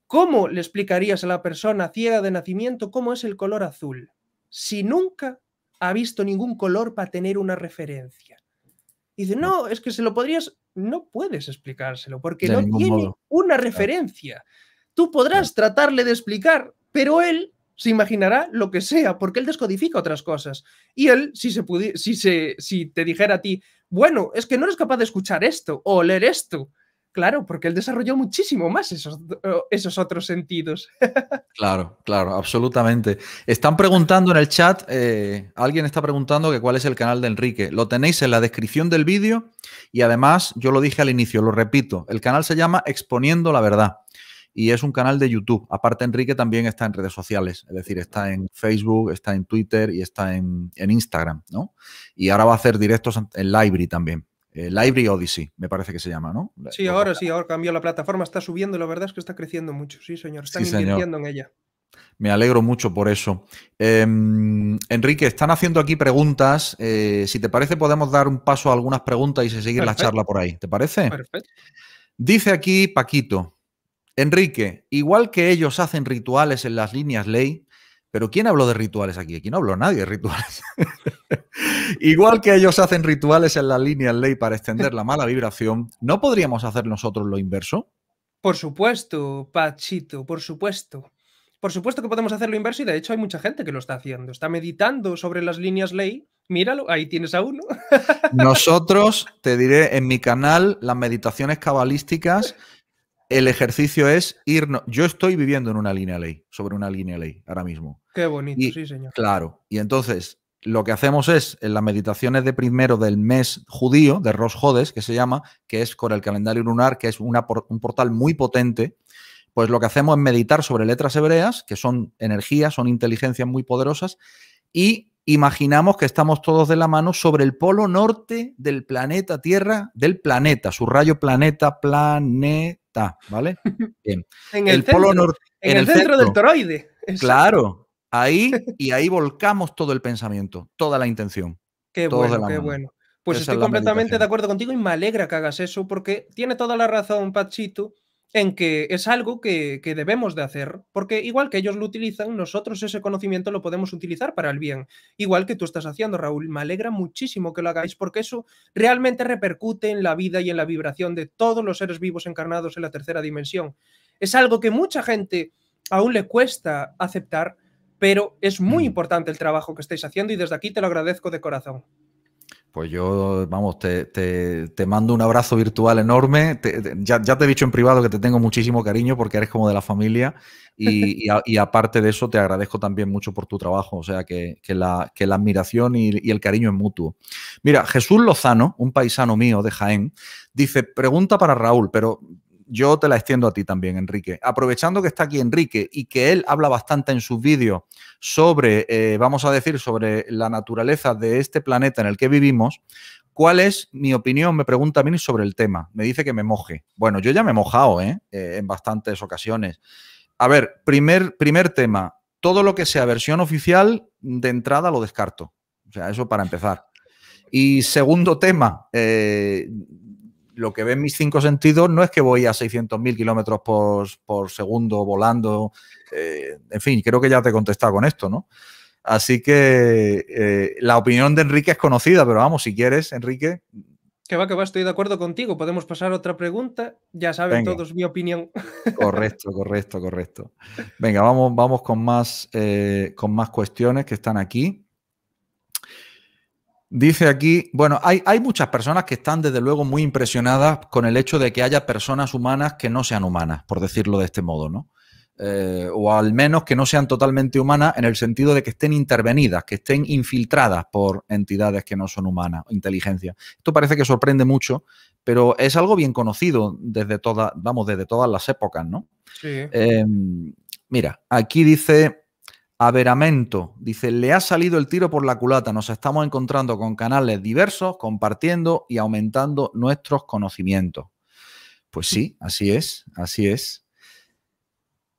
¿cómo le explicarías a la persona ciega de nacimiento cómo es el color azul? si nunca ha visto ningún color para tener una referencia? Y dice, no, es que se lo podrías, no puedes explicárselo porque no tiene una referencia. Tú podrás tratarle de explicar, pero él se imaginará lo que sea, porque él descodifica otras cosas. Y él, si, si te dijera a ti, bueno, es que no eres capaz de escuchar esto o leer esto, Claro, porque él desarrolló muchísimo más eh, esos, otros sentidos. claro, claro, absolutamente. Están preguntando en el chat, eh, alguien está preguntando que cuál es el canal de Enrique. Lo tenéis en la descripción del vídeo y además, yo lo dije al inicio, lo repito, el canal se llama Exponiendo la Verdad y es un canal de YouTube. Aparte, Enrique también está en redes sociales, es decir, está en Facebook, está en Twitter y está en, Instagram, ¿no? Y ahora va a hacer directos en Library también. Eh, Library Odyssey, me parece que se llama, ¿no? Sí, ahora sí, ahora cambió la plataforma, está subiendo, la verdad es que está creciendo mucho, sí, señor, están invirtiendo en ella. Me alegro mucho por eso. Em, Enrique, están haciendo aquí preguntas. Eh, si te parece, podemos dar un paso a algunas preguntas y seguir la charla por ahí. ¿Te parece? Perfecto. Dice aquí Paquito, Enrique, igual que ellos hacen rituales en las líneas ley, pero ¿quién habló de rituales aquí? Aquí no habló nadie de rituales. Igual que ellos hacen rituales en la línea ley para extender la mala vibración, ¿no podríamos hacer nosotros lo inverso? Por supuesto, Pachito, por supuesto. Por supuesto que podemos hacer lo inverso y de hecho hay mucha gente que lo está haciendo. Está meditando sobre las líneas ley. Míralo, ahí tienes a uno. Nosotros, te diré, en mi canal, las meditaciones cabalísticas el ejercicio es irnos. Yo estoy viviendo en una línea ley, sobre una línea ley ahora mismo. Qué bonito, sí, señor. Claro. Y entonces, lo que hacemos es, en las meditaciones de primero del mes judío, de Rosh Hodes, que se llama, que es con el calendario lunar, que es un portal muy potente, pues lo que hacemos es meditar sobre letras hebreas, que son energías, son inteligencias muy poderosas, y imaginamos que estamos todos de la mano sobre el polo norte del planeta Tierra, del planeta, su rayo planeta, planeta, ¿vale? en el, centro, polo norte. En, el, centro, del toroide. Claro, Ahí y ahí volcamos todo el pensamiento, toda la intención. Qué bueno, qué bueno. Pues estoy completamente de acuerdo contigo y me alegra que hagas eso porque tiene toda la razón Pachito en que es algo que, que, debemos de hacer, porque igual que ellos lo utilizan, nosotros ese conocimiento lo podemos utilizar para el bien, igual que tú estás haciendo, Raúl. Me alegra muchísimo que lo hagáis, porque eso realmente repercute en la vida y en la vibración de todos los seres vivos encarnados en la tercera dimensión. Es algo que mucha gente aún le cuesta aceptar, pero es muy mm. importante el trabajo que estáis haciendo y desde aquí te lo agradezco de corazón. Pues yo, vamos, te, mando un abrazo virtual enorme. ya, te he dicho en privado que te tengo muchísimo cariño porque eres como de la familia y, aparte de eso te agradezco también mucho por tu trabajo, o sea que, la, admiración y, y, el cariño es mutuo. Mira, Jesús Lozano, un paisano mío de Jaén, dice, pregunta para Raúl, pero yo te la extiendo a ti también, Enrique. Aprovechando que está aquí Enrique y que él habla bastante en sus vídeos sobre, eh, vamos a decir, sobre la naturaleza de este planeta en el que vivimos, ¿cuál es mi opinión? Me pregunta a mí sobre el tema. Me dice que me moje. Bueno, yo ya me he mojado ¿eh? Eh, en bastantes ocasiones. A ver, primer, primer tema. Todo lo que sea versión oficial, de entrada lo descarto. O sea, eso para empezar. Y segundo tema, lo que ven mis cinco sentidos no es que voy a 600.000 kilómetros por, segundo volando. Eh, en fin, creo que ya te he contestado con esto, ¿no? Así que eh, la opinión de Enrique es conocida, pero vamos, si quieres, Enrique. Que va, que va, estoy de acuerdo contigo. Podemos pasar a otra pregunta. Ya saben todos mi opinión. Correcto, correcto, correcto. Venga, vamos, vamos con, más, eh, con más cuestiones que están aquí. Dice aquí, bueno, hay, hay, muchas personas que están desde luego muy impresionadas con el hecho de que haya personas humanas que no sean humanas, por decirlo de este modo, ¿no? Eh, o al menos que no sean totalmente humanas en el sentido de que estén intervenidas, que estén infiltradas por entidades que no son humanas, inteligencia. Esto parece que sorprende mucho, pero es algo bien conocido desde todas, vamos, desde todas las épocas, ¿no? Sí. Eh, mira, aquí dice Averamento dice, le ha salido el tiro por la culata, nos estamos encontrando con canales diversos, compartiendo y aumentando nuestros conocimientos. Pues sí, así es, así es.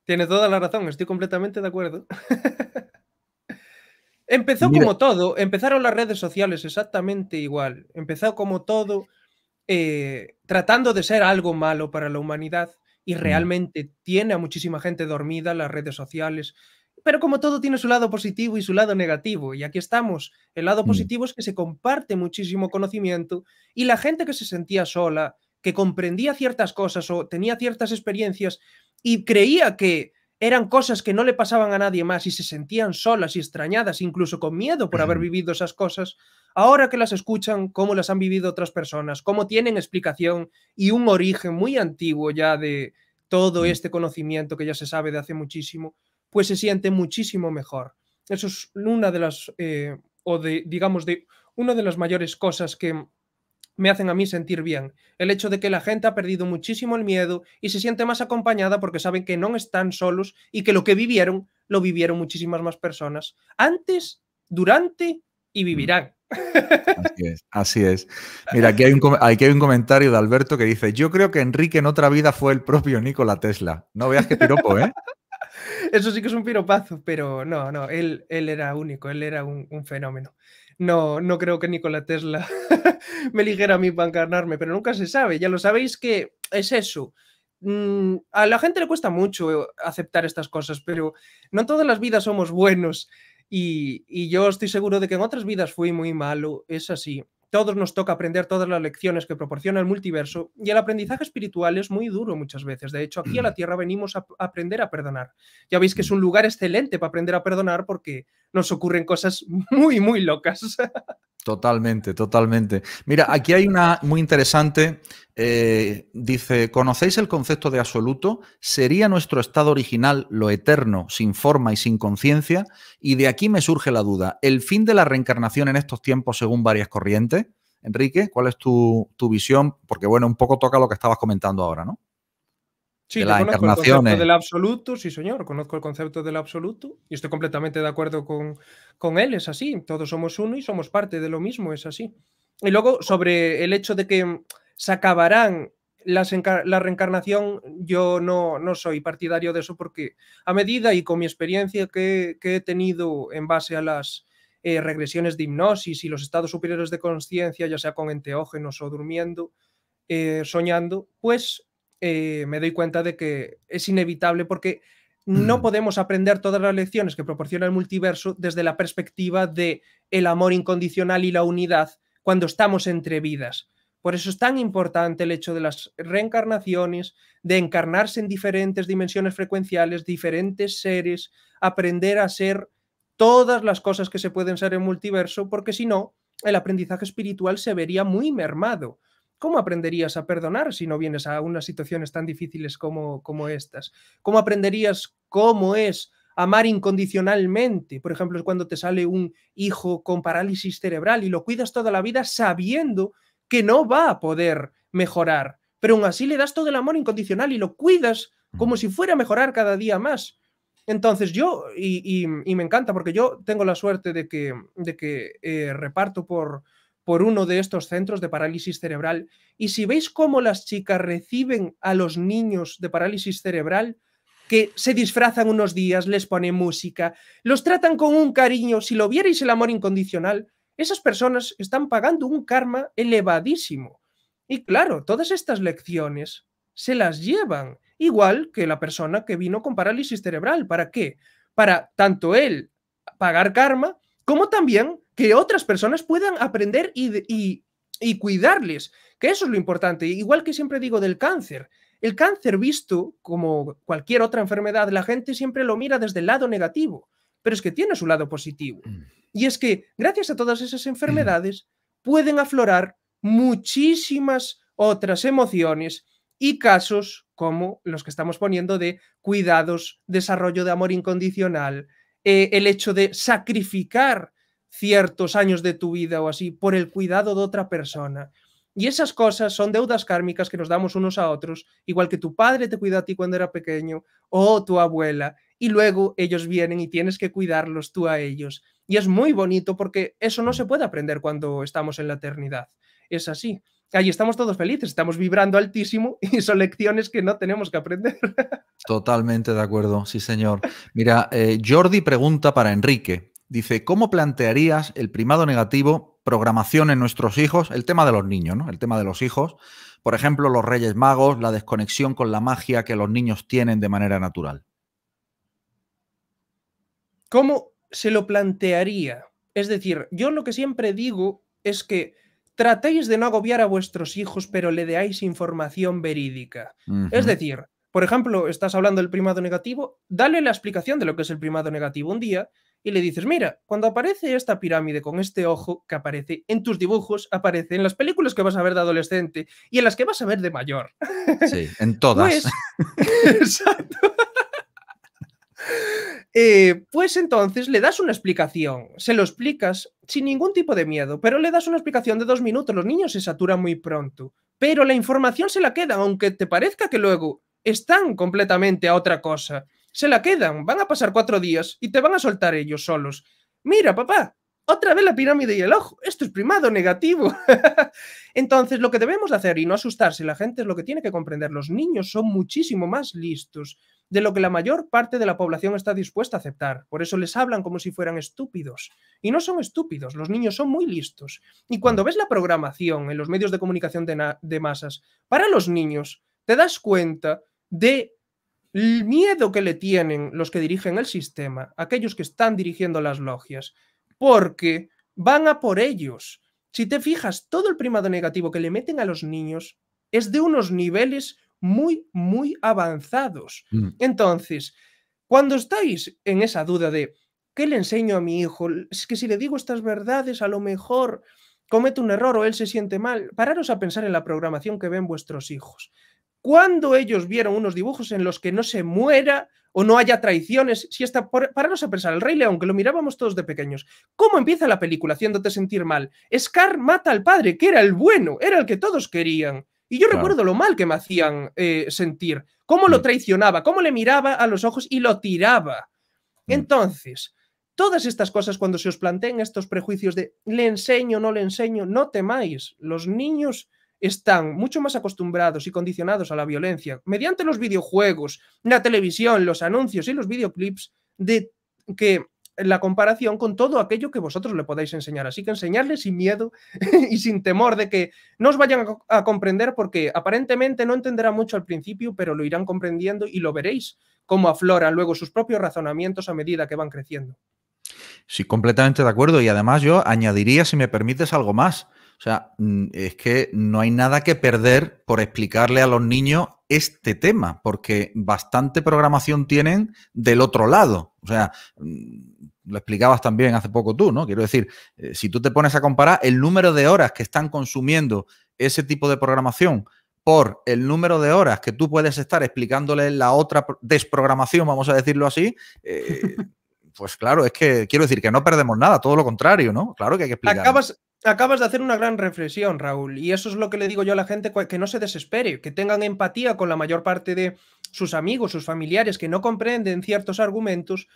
Tiene toda la razón, estoy completamente de acuerdo. Empezó como todo, empezaron las redes sociales exactamente igual, empezó como todo eh, tratando de ser algo malo para la humanidad y mm. realmente tiene a muchísima gente dormida las redes sociales, pero como todo tiene su lado positivo y su lado negativo, y aquí estamos, el lado mm. positivo es que se comparte muchísimo conocimiento y la gente que se sentía sola, que comprendía ciertas cosas o tenía ciertas experiencias y creía que eran cosas que no le pasaban a nadie más y se sentían solas y extrañadas, incluso con miedo por haber vivido esas cosas, ahora que las escuchan, cómo las han vivido otras personas, cómo tienen explicación y un origen muy antiguo ya de todo mm. este conocimiento que ya se sabe de hace muchísimo, pues se siente muchísimo mejor. Eso es una de las, eh, o de, digamos, de una de las mayores cosas que me hacen a mí sentir bien. El hecho de que la gente ha perdido muchísimo el miedo y se siente más acompañada porque saben que no están solos y que lo que vivieron lo vivieron muchísimas más personas antes, durante y mm. vivirán. Así es, Mira, aquí hay, un, un comentario de Alberto que dice, yo creo que Enrique en otra vida fue el propio Nikola Tesla. No veas qué piropo, ¿eh? Eso sí que es un piropazo, pero no, no, él, él era único, él era un, fenómeno. No, no creo que Nikola Tesla me eligiera a mí para encarnarme, pero nunca se sabe. Ya lo sabéis que es eso. Mm, a la gente le cuesta mucho aceptar estas cosas, pero no todas las vidas somos buenos. Y, y yo estoy seguro de que en otras vidas fui muy malo, es así todos nos toca aprender todas las lecciones que proporciona el multiverso y el aprendizaje espiritual es muy duro muchas veces. De hecho, aquí a la Tierra venimos a aprender a perdonar. Ya veis que es un lugar excelente para aprender a perdonar porque nos ocurren cosas muy, muy locas. Totalmente, totalmente. Mira, aquí hay una muy interesante. Eh, dice, ¿conocéis el concepto de absoluto? ¿Sería nuestro estado original lo eterno, sin forma y sin conciencia? Y de aquí me surge la duda. ¿El fin de la reencarnación en estos tiempos según varias corrientes? Enrique, ¿cuál es tu, tu visión? Porque bueno, un poco toca lo que estabas comentando ahora, ¿no? Sí, la conozco del absoluto, sí señor, conozco el concepto del absoluto y estoy completamente de acuerdo con, con él, es así, todos somos uno y somos parte de lo mismo, es así. Y luego sobre el hecho de que se acabarán las la reencarnación, yo no, no, soy partidario de eso porque a medida y con mi experiencia que, he tenido en base a las eh, regresiones de hipnosis y los estados superiores de conciencia, ya sea con enteógenos o durmiendo, eh, soñando, pues eh, me doy cuenta de que es inevitable porque no podemos aprender todas las lecciones que proporciona el multiverso desde la perspectiva de el amor incondicional y la unidad cuando estamos entre vidas. Por eso es tan importante el hecho de las reencarnaciones, de encarnarse en diferentes dimensiones frecuenciales, diferentes seres, aprender a ser todas las cosas que se pueden ser en multiverso, porque si no, el aprendizaje espiritual se vería muy mermado. ¿cómo aprenderías a perdonar si no vienes a unas situaciones tan difíciles como, como estas? ¿Cómo aprenderías cómo es amar incondicionalmente? Por ejemplo, es cuando te sale un hijo con parálisis cerebral y lo cuidas toda la vida sabiendo que no va a poder mejorar, pero aún así le das todo el amor incondicional y lo cuidas como si fuera a mejorar cada día más. Entonces yo, y, me encanta porque yo tengo la suerte de que, de que eh, reparto por, por uno de estos centros de parálisis cerebral. Y si veis cómo las chicas reciben a los niños de parálisis cerebral, que se disfrazan unos días, les ponen música, los tratan con un cariño, si lo vierais el amor incondicional, esas personas están pagando un karma elevadísimo. Y claro, todas estas lecciones se las llevan, igual que la persona que vino con parálisis cerebral. ¿Para qué? Para tanto él pagar karma, como también que otras personas puedan aprender y, cuidarles, que eso es lo importante. Igual que siempre digo del cáncer, el cáncer visto como cualquier otra enfermedad, la gente siempre lo mira desde el lado negativo, pero es que tiene su lado positivo. Mm. Y es que gracias a todas esas mm. enfermedades pueden aflorar muchísimas otras emociones y casos como los que estamos poniendo de cuidados, desarrollo de amor incondicional, eh, el hecho de sacrificar ciertos años de tu vida o así por el cuidado de otra persona. Y esas cosas son deudas kármicas que nos damos unos a otros, igual que tu padre te cuidó a ti cuando era pequeño o tu abuela, y luego ellos vienen y tienes que cuidarlos tú a ellos. Y es muy bonito porque eso no se puede aprender cuando estamos en la eternidad. Es así. Ahí estamos todos felices, estamos vibrando altísimo y son lecciones que no tenemos que aprender. Totalmente de acuerdo, sí señor. Mira, eh, Jordi pregunta para Enrique. Dice, ¿cómo plantearías el primado negativo, programación en nuestros hijos? El tema de los niños, ¿no? El tema de los hijos. Por ejemplo, los Reyes Magos, la desconexión con la magia que los niños tienen de manera natural. ¿Cómo se lo plantearía? Es decir, yo lo que siempre digo es que tratéis de no agobiar a vuestros hijos, pero le deáis información verídica. Es decir, por ejemplo, estás hablando del primado negativo, dale la explicación de lo que es el primado negativo un día y le dices, mira, cuando aparece esta pirámide con este ojo que aparece en tus dibujos, aparece en las películas que vas a ver de adolescente y en las que vas a ver de mayor. Sí, en todas. Pues, exacto. Eh, pues entonces le das una explicación, se lo explicas sin ningún tipo de miedo, pero le das una explicación de dos minutos, los niños se saturan muy pronto, pero la información se la queda, aunque te parezca que luego están completamente a otra cosa se la quedan. Van a pasar cuatro días y te van a soltar ellos solos. Mira, papá, otra vez la pirámide y el ojo. Esto es primado negativo. Entonces, lo que debemos hacer y no asustarse, la gente es lo que tiene que comprender. Los niños son muchísimo más listos de lo que la mayor parte de la población está dispuesta a aceptar. Por eso les hablan como si fueran estúpidos. Y no son estúpidos, los niños son muy listos. Y cuando ves la programación en los medios de comunicación de, masas para los niños, te das cuenta de el miedo que le tienen los que dirigen el sistema, aquellos que están dirigiendo las logias, porque van a por ellos. Si te fijas, todo el primado negativo que le meten a los niños es de unos niveles muy, muy avanzados. Mm. Entonces, cuando estáis en esa duda de, ¿qué le enseño a mi hijo? Es que si le digo estas verdades, a lo mejor comete un error o él se siente mal. Pararos a pensar en la programación que ven vuestros hijos cuando ellos vieron unos dibujos en los que no se muera o no haya traiciones, si está para a pensar, el Rey León, que lo mirábamos todos de pequeños, ¿cómo empieza la película haciéndote sentir mal? Scar mata al padre, que era el bueno, era el que todos querían. Y yo recuerdo lo mal que me hacían eh, sentir, cómo lo mm. traicionaba, cómo le miraba a los ojos y lo tiraba. Mm. Entonces, todas estas cosas cuando se os planteen estos prejuicios de le enseño, no le enseño, no temáis, los niños están mucho más acostumbrados y condicionados a la violencia mediante los videojuegos, la televisión, los anuncios y los videoclips de que la comparación con todo aquello que vosotros le podáis enseñar. Así que enseñarles sin miedo y sin temor de que no os vayan a comprender porque aparentemente no entenderá mucho al principio, pero lo irán comprendiendo y lo veréis cómo afloran luego sus propios razonamientos a medida que van creciendo. Sí, completamente de acuerdo. Y además yo añadiría, si me permites, algo más. O sea, mm, es que no hay nada que perder por explicarle a los niños este tema, porque bastante programación tienen del otro lado. O sea, mm, lo explicabas también hace poco tú, ¿no? Quiero decir, eh, si tú te pones a comparar el número de horas que están consumiendo ese tipo de programación por el número de horas que tú puedes estar explicándole la otra desprogramación, vamos a decirlo así, eh, pues claro, es que quiero decir que no perdemos nada, todo lo contrario, ¿no? Claro que hay que explicar. Acabas de hacer una gran reflexión, Raúl, y eso es lo que le digo yo a la gente, que no se desespere, que tengan empatía con la mayor parte de sus amigos, sus familiares, que no comprenden ciertos argumentos,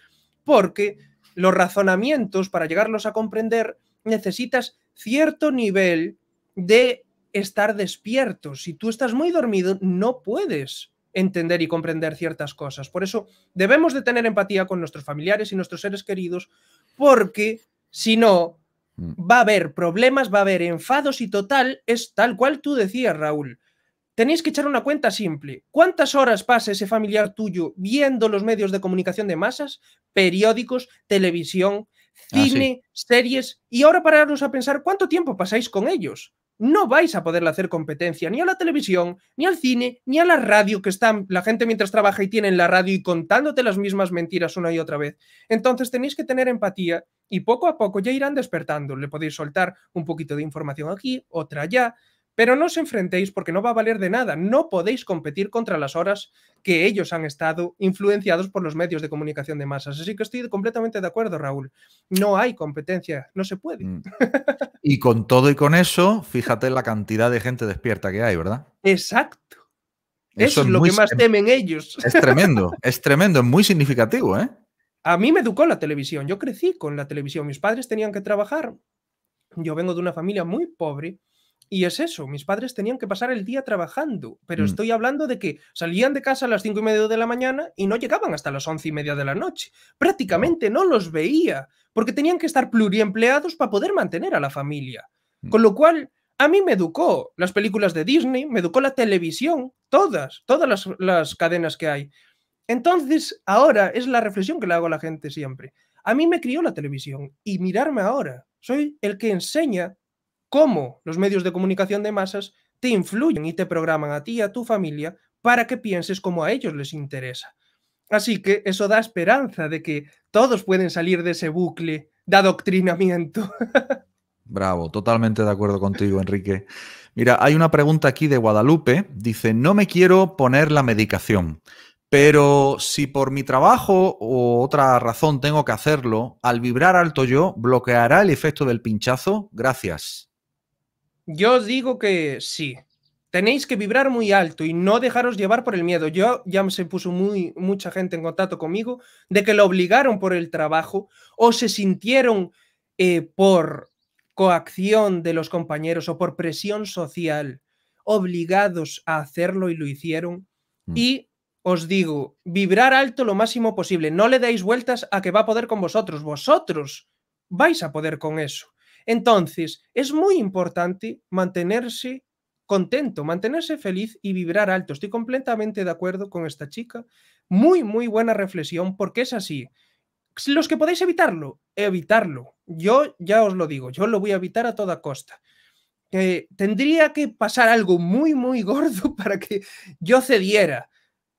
porque los razonamientos, para llegarlos a comprender, necesitas cierto nivel de estar despierto. Si tú estás muy dormido, no puedes entender y comprender ciertas cosas. Por eso debemos de tener empatía con nuestros familiares y nuestros seres queridos, porque si no, Mm. Va a haber problemas, va a haber enfados y total, es tal cual tú decías, Raúl. Tenéis que echar una cuenta simple. ¿Cuántas horas pasa ese familiar tuyo viendo los medios de comunicación de masas, periódicos, televisión, ah, cine, series? Y ahora pararnos a pensar cuánto tiempo pasáis con ellos no vais a poderle hacer competencia ni a la televisión, ni al cine, ni a la radio, que están la gente mientras trabaja y tiene en la radio y contándote las mismas mentiras una y otra vez. Entonces tenéis que tener empatía y poco a poco ya irán despertando. Le podéis soltar un poquito de información aquí, otra allá, pero no os enfrentéis porque no va a valer de nada. No podéis competir contra las horas que ellos han estado influenciados por los medios de comunicación de masas. Así que estoy completamente de acuerdo, Raúl. No hay competencia, no se puede. Mm. Y con todo y con eso, fíjate la cantidad de gente despierta que hay, ¿verdad? Exacto. Eso es, lo que más temen ellos. Es tremendo, es tremendo, es muy significativo, ¿eh? A mí me educó la televisión, yo crecí con la televisión, mis padres tenían que trabajar, yo vengo de una familia muy pobre y es eso, mis padres tenían que pasar el día trabajando, pero mm. estoy hablando de que salían de casa a las cinco y media de la mañana y no llegaban hasta las once y media de la noche. Prácticamente no los veía, porque tenían que estar pluriempleados para poder mantener a la familia. Mm. Con lo cual, a mí me educó las películas de Disney, me educó la televisión, todas, todas las, las cadenas que hay. Entonces, ahora es la reflexión que le hago a la gente siempre. A mí me crió la televisión y mirarme ahora. Soy el que enseña cómo los medios de comunicación de masas te influyen y te programan a ti y a tu familia para que pienses como a ellos les interesa. Así que eso da esperanza de que todos pueden salir de ese bucle de adoctrinamiento. Bravo, totalmente de acuerdo contigo, Enrique. Mira, hay una pregunta aquí de Guadalupe. Dice, no me quiero poner la medicación, pero si por mi trabajo o otra razón tengo que hacerlo, al vibrar alto yo, ¿bloqueará el efecto del pinchazo? Gracias. Yo digo que sí. Tenéis que vibrar muy alto y no dejaros llevar por el miedo. Yo ya se puso muy, mucha gente en contacto conmigo de que lo obligaron por el trabajo o se sintieron eh, por coacción de los compañeros o por presión social obligados a hacerlo y lo hicieron. Mm. Y os digo, vibrar alto lo máximo posible. No le dais vueltas a que va a poder con vosotros. Vosotros vais a poder con eso. Entonces, es muy importante mantenerse contento, mantenerse feliz y vibrar alto. Estoy completamente de acuerdo con esta chica. Muy, muy buena reflexión porque es así. Los que podéis evitarlo, evitarlo. Yo ya os lo digo, yo lo voy a evitar a toda costa. Eh, tendría que pasar algo muy, muy gordo para que yo cediera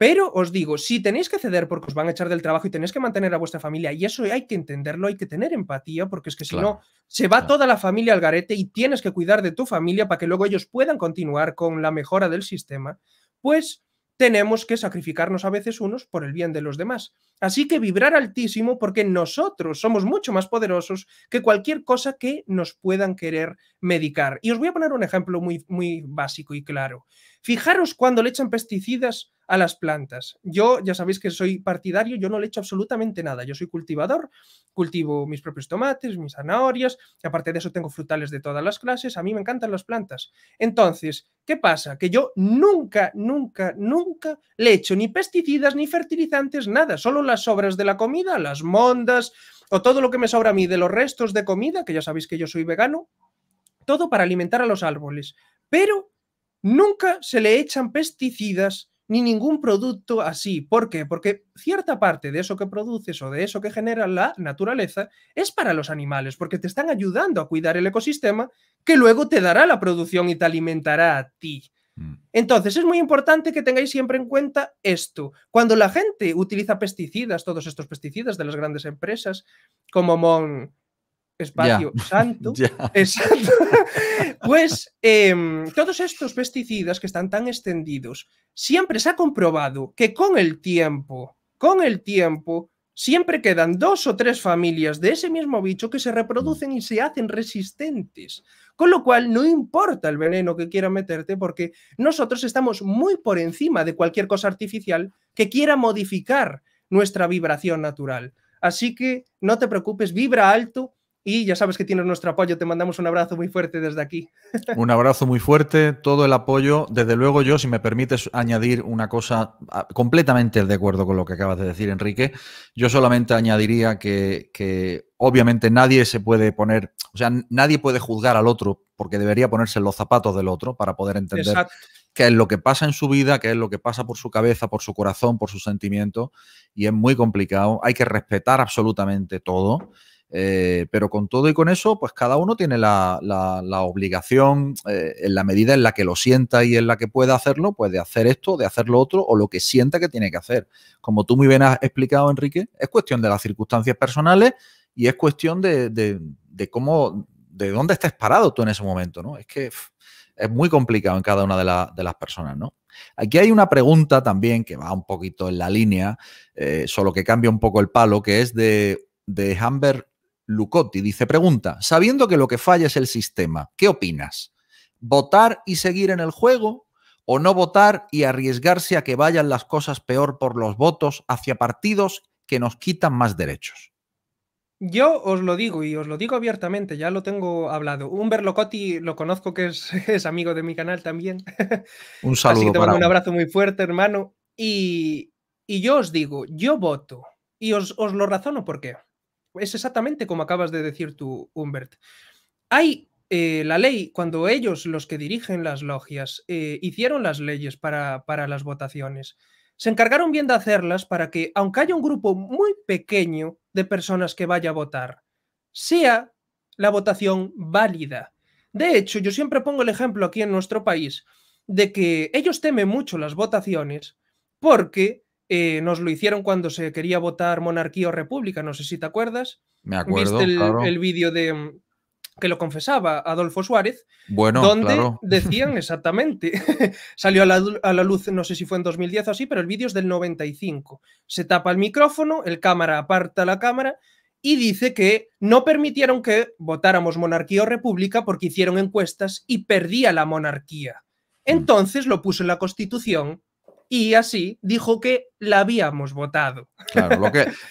pero os digo, si tenéis que ceder porque os van a echar del trabajo y tenéis que mantener a vuestra familia, y eso hay que entenderlo, hay que tener empatía, porque es que si no, se va toda la familia al garete y tienes que cuidar de tu familia para que luego ellos puedan continuar con la mejora del sistema, pues tenemos que sacrificarnos a veces unos por el bien de los demás. Así que vibrar altísimo porque nosotros somos mucho más poderosos que cualquier cosa que nos puedan querer medicar. Y os voy a poner un ejemplo muy, muy básico y claro. Fijaros cuando le echan pesticidas a las plantas. Yo ya sabéis que soy partidario, yo no le echo absolutamente nada. Yo soy cultivador, cultivo mis propios tomates, mis zanahorias, y aparte de eso tengo frutales de todas las clases, a mí me encantan las plantas. Entonces, ¿qué pasa? Que yo nunca, nunca, nunca le echo ni pesticidas, ni fertilizantes, nada, solo las sobras de la comida, las mondas o todo lo que me sobra a mí de los restos de comida, que ya sabéis que yo soy vegano, todo para alimentar a los árboles. Pero Nunca se le echan pesticidas ni ningún producto así. ¿Por qué? Porque cierta parte de eso que produces o de eso que genera la naturaleza es para los animales, porque te están ayudando a cuidar el ecosistema que luego te dará la producción y te alimentará a ti. Mm. Entonces es muy importante que tengáis siempre en cuenta esto. Cuando la gente utiliza pesticidas, todos estos pesticidas de las grandes empresas, como Mon, espacio santo, pues em, todos estos pesticidas que están tan extendidos, siempre se ha comprobado que con el tiempo, con el tiempo, siempre quedan dos o tres familias de ese mismo bicho que se reproducen y se hacen resistentes. Con lo cual, no importa el veneno que quiera meterte, porque nosotros estamos muy por encima de cualquier cosa artificial que quiera modificar nuestra vibración natural. Así que no te preocupes, vibra alto y ya sabes que tienes nuestro apoyo, te mandamos un abrazo muy fuerte desde aquí. Un abrazo muy fuerte, todo el apoyo. Desde luego yo, si me permites añadir una cosa ah, completamente de acuerdo con lo que acabas de decir, Enrique, yo solamente añadiría que, obviamente nadie se puede poner, o sea, nadie puede juzgar al otro porque debería ponerse en los zapatos del otro para poder entender qué es lo que pasa en su vida, qué es lo que pasa por su cabeza, por su corazón, por sus sentimientos. Y es muy complicado, hay que respetar absolutamente todo eh, pero con todo y con eso, pues cada uno tiene la, obligación, eh, en la medida en la que lo sienta y en la que pueda hacerlo, pues de hacer esto, de hacer lo otro o lo que sienta que tiene que hacer. Como tú muy bien has explicado, Enrique, es cuestión de las circunstancias personales y es cuestión de, cómo, de dónde estés parado tú en ese momento, ¿no? Es que es muy complicado en cada una de, las personas, ¿no? Aquí hay una pregunta también que va un poquito en la línea, eh, solo que cambia un poco el palo, que es de, de Lucotti. Dice, pregunta, sabiendo que lo que falla es el sistema, ¿qué opinas? ¿Votar y seguir en el juego o no votar y arriesgarse a que vayan las cosas peor por los votos hacia partidos que nos quitan más derechos? Yo os lo digo y os lo digo abiertamente, ya lo tengo hablado. Humber Locotti lo conozco que es, amigo de mi canal también. Un saludo. Así un abrazo muy fuerte, hermano. Y, yo os digo, yo voto y os, os lo razono por qué es exactamente como acabas de decir tú, Humbert. Hay eh, la ley, cuando ellos, los que dirigen las logias, eh, hicieron las leyes para, para las votaciones, se encargaron bien de hacerlas para que, aunque haya un grupo muy pequeño de personas que vaya a votar, sea la votación válida. De hecho, yo siempre pongo el ejemplo aquí en nuestro país de que ellos temen mucho las votaciones porque eh, nos lo hicieron cuando se quería votar monarquía o república, no sé si te acuerdas. Me acuerdo. Viste el, vídeo de mm, que lo confesaba Adolfo Suárez, bueno, donde decían exactamente, salió a la, a la, luz, no sé si fue en 2010 o así, pero el vídeo es del 95. Se tapa el micrófono, el cámara aparta la cámara y dice que no permitieron que votáramos monarquía o república porque hicieron encuestas y perdía la monarquía. Mm. Entonces lo puso en la Constitución y así dijo que la habíamos votado. Claro,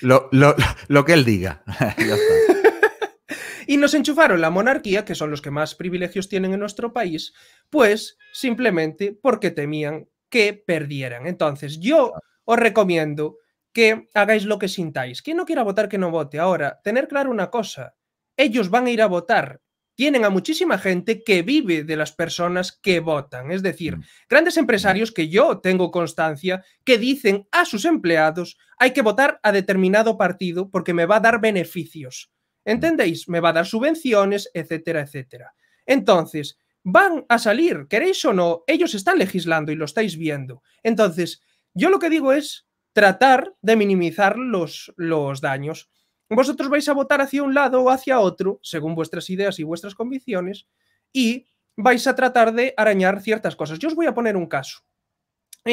lo que, él diga. y nos enchufaron la monarquía, que son los que más privilegios tienen en nuestro país, pues simplemente porque temían que perdieran. Entonces, yo os recomiendo que hagáis lo que sintáis. Quien no quiera votar, que no vote. Ahora, tener claro una cosa, ellos van a ir a votar tienen a muchísima gente que vive de las personas que votan. Es decir, mm. grandes empresarios que yo tengo constancia que dicen a sus empleados, hay que votar a determinado partido porque me va a dar beneficios. Mm. ¿Entendéis? Me va a dar subvenciones, etcétera, etcétera. Entonces, van a salir, queréis o no, ellos están legislando y lo estáis viendo. Entonces, yo lo que digo es tratar de minimizar los, los daños. Vosotros vais a votar hacia un lado o hacia otro, según vuestras ideas y vuestras convicciones, y vais a tratar de arañar ciertas cosas. Yo os voy a poner un caso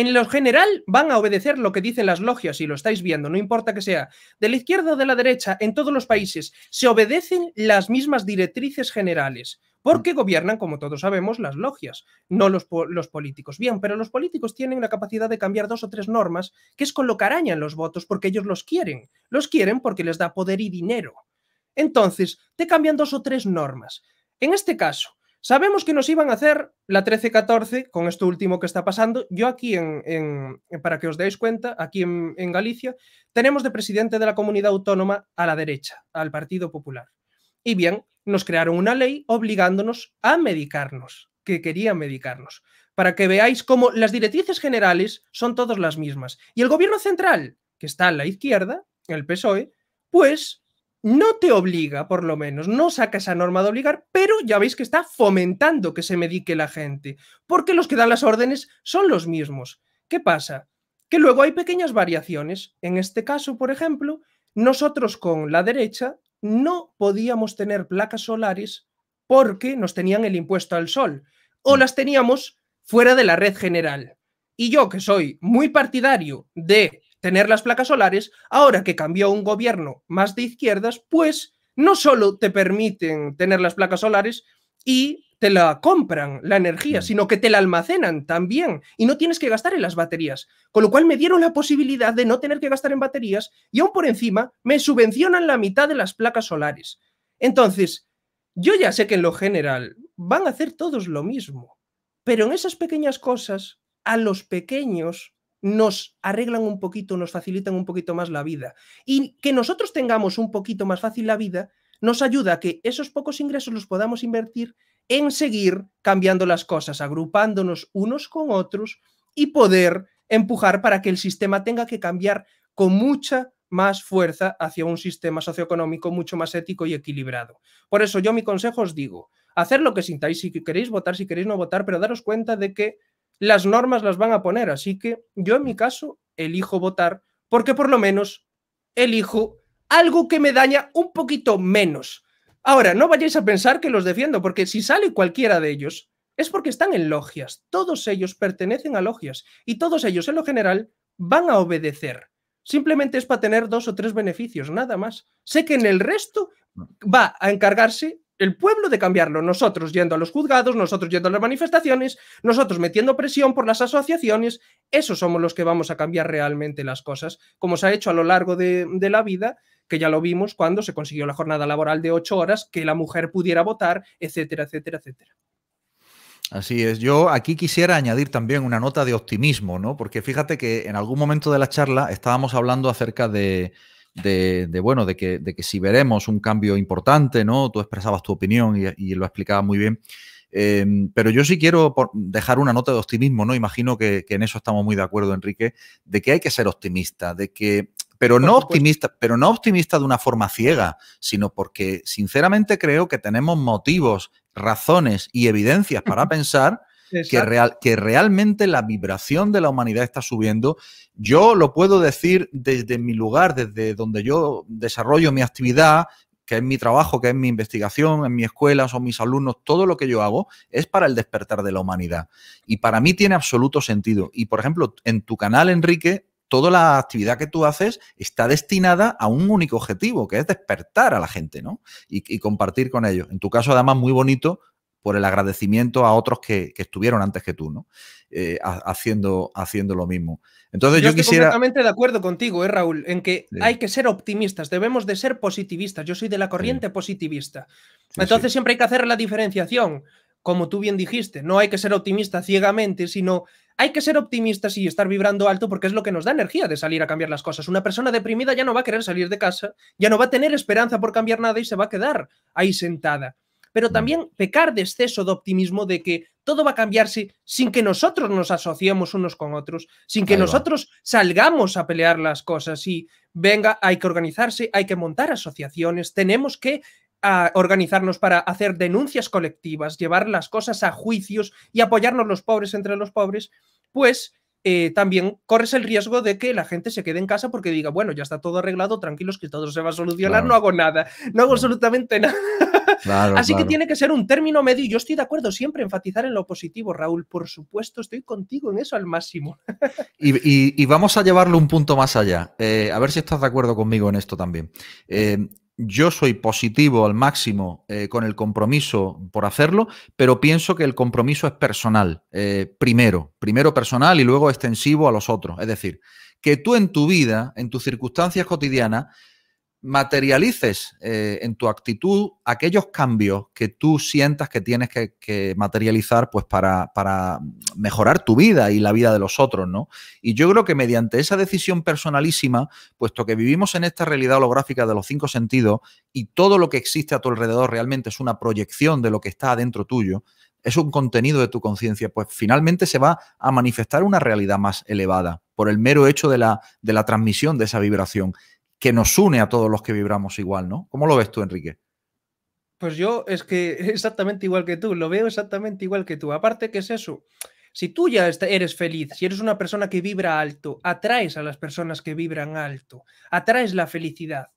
en lo general van a obedecer lo que dicen las logias, y lo estáis viendo, no importa que sea de la izquierda o de la derecha, en todos los países se obedecen las mismas directrices generales, porque mm. gobiernan, como todos sabemos, las logias, no los, políticos. Bien, pero los políticos tienen la capacidad de cambiar dos o tres normas, que es con lo que arañan los votos, porque ellos los quieren. Los quieren porque les da poder y dinero. Entonces, te cambian dos o tres normas. En este caso, Sabemos que nos iban a hacer la 13-14 con esto último que está pasando. Yo aquí, en, para que os deis cuenta, aquí en, en, Galicia, tenemos de presidente de la comunidad autónoma a la derecha, al Partido Popular. Y bien, nos crearon una ley obligándonos a medicarnos, que querían medicarnos, para que veáis cómo las directrices generales son todas las mismas. Y el gobierno central, que está a la izquierda, el PSOE, pues no te obliga, por lo menos, no saca esa norma de obligar, pero ya veis que está fomentando que se medique la gente, porque los que dan las órdenes son los mismos. ¿Qué pasa? Que luego hay pequeñas variaciones. En este caso, por ejemplo, nosotros con la derecha no podíamos tener placas solares porque nos tenían el impuesto al sol o mm. las teníamos fuera de la red general. Y yo, que soy muy partidario de tener las placas solares, ahora que cambió un gobierno más de izquierdas, pues no solo te permiten tener las placas solares y te la compran la energía, mm. sino que te la almacenan también y no tienes que gastar en las baterías. Con lo cual me dieron la posibilidad de no tener que gastar en baterías y aún por encima me subvencionan la mitad de las placas solares. Entonces, yo ya sé que en lo general van a hacer todos lo mismo, pero en esas pequeñas cosas, a los pequeños nos arreglan un poquito, nos facilitan un poquito más la vida. Y que nosotros tengamos un poquito más fácil la vida nos ayuda a que esos pocos ingresos los podamos invertir en seguir cambiando las cosas, agrupándonos unos con otros y poder empujar para que el sistema tenga que cambiar con mucha más fuerza hacia un sistema socioeconómico mucho más ético y equilibrado. Por eso yo mi consejo os digo, hacer lo que sintáis si queréis votar, si queréis no votar, pero daros cuenta de que las normas las van a poner. Así que yo en mi caso elijo votar porque por lo menos elijo algo que me daña un poquito menos. Ahora, no vayáis a pensar que los defiendo, porque si sale cualquiera de ellos, es porque están en logias. Todos ellos pertenecen a logias y todos ellos en lo general van a obedecer. Simplemente es para tener dos o tres beneficios, nada más. Sé que en el resto mm. va a encargarse el pueblo de cambiarlo, nosotros yendo a los juzgados, nosotros yendo a las manifestaciones, nosotros metiendo presión por las asociaciones, esos somos los que vamos a cambiar realmente las cosas, como se ha hecho a lo largo de, la vida, que ya lo vimos cuando se consiguió la jornada laboral de ocho horas, que la mujer pudiera votar, etcétera, etcétera, etcétera. Así es. Yo aquí quisiera añadir también una nota de optimismo, ¿no? Porque fíjate que en algún momento de la charla estábamos hablando acerca de, de, bueno, de que, si veremos un cambio importante, ¿no? Tú expresabas tu opinión y, lo explicabas muy bien. Em, pero yo sí quiero dejar una nota de optimismo, ¿no? Imagino que, que, en eso estamos muy de acuerdo, Enrique, de que hay que ser optimista, de que. Pero no optimista, pero no optimista de una forma ciega, sino porque sinceramente creo que tenemos motivos, razones y evidencias para pensar que, real, que realmente la vibración de la humanidad está subiendo. Yo lo puedo decir desde mi lugar, desde donde yo desarrollo mi actividad, que es mi trabajo, que es mi investigación, en mi escuela, son mis alumnos, todo lo que yo hago es para el despertar de la humanidad. Y para mí tiene absoluto sentido. Y por ejemplo, en tu canal, Enrique, toda la actividad que tú haces está destinada a un único objetivo, que es despertar a la gente, ¿no? Y, y compartir con ellos. En tu caso, además, muy bonito por el agradecimiento a otros que, estuvieron antes que tú, ¿no? Eh, haciendo, haciendo lo mismo. Entonces yo, estoy completamente de acuerdo contigo, eh, Raúl, en que hay que ser optimistas, debemos de ser positivistas. Yo soy de la corriente positivista. Entonces siempre hay que hacer la diferenciación, como tú bien dijiste, no hay que ser optimista ciegamente, sino hay que ser optimistas y estar vibrando alto porque es lo que nos da energía de salir a cambiar las cosas. Una persona deprimida ya no va a querer salir de casa, ya no va a tener esperanza por cambiar nada y se va a quedar ahí sentada pero también pecar de exceso de optimismo de que todo va a cambiarse sin que nosotros nos asociemos unos con otros, sin que nosotros salgamos a pelear las cosas y venga, hay que organizarse, hay que montar asociaciones, tenemos que ah, organizarnos para hacer denuncias colectivas, llevar las cosas a juicios y apoyarnos los pobres entre los pobres, pues eh, también corres el riesgo de que la gente se quede en casa porque diga, bueno, ya está todo arreglado, tranquilos que todo se va a solucionar, no hago nada, no hago absolutamente nada. Así que tiene que ser un término medio y yo estoy de acuerdo siempre enfatizar en lo positivo, Raúl, por supuesto, estoy contigo en eso al máximo. y, vamos a llevarlo un punto más allá, eh, a ver si estás de acuerdo conmigo en esto también. Eh, yo soy positivo al máximo eh, con el compromiso por hacerlo, pero pienso que el compromiso es personal, eh, primero, primero personal y luego extensivo a los otros. Es decir, que tú en tu vida, en tus circunstancias cotidianas, materialices eh, en tu actitud aquellos cambios que tú sientas que tienes que, materializar pues para, para, mejorar tu vida y la vida de los otros, ¿no? Y yo creo que mediante esa decisión personalísima, puesto que vivimos en esta realidad holográfica de los cinco sentidos y todo lo que existe a tu alrededor realmente es una proyección de lo que está adentro tuyo, es un contenido de tu conciencia, pues finalmente se va a manifestar una realidad más elevada por el mero hecho de la, de la transmisión de esa vibración que nos une a todos los que vibramos igual, ¿no? ¿Cómo lo ves tú, Enrique? Pues yo es que exactamente igual que tú, lo veo exactamente igual que tú. Aparte, que es eso? Si tú ya eres feliz, si eres una persona que vibra alto, atraes a las personas que vibran alto, atraes la felicidad.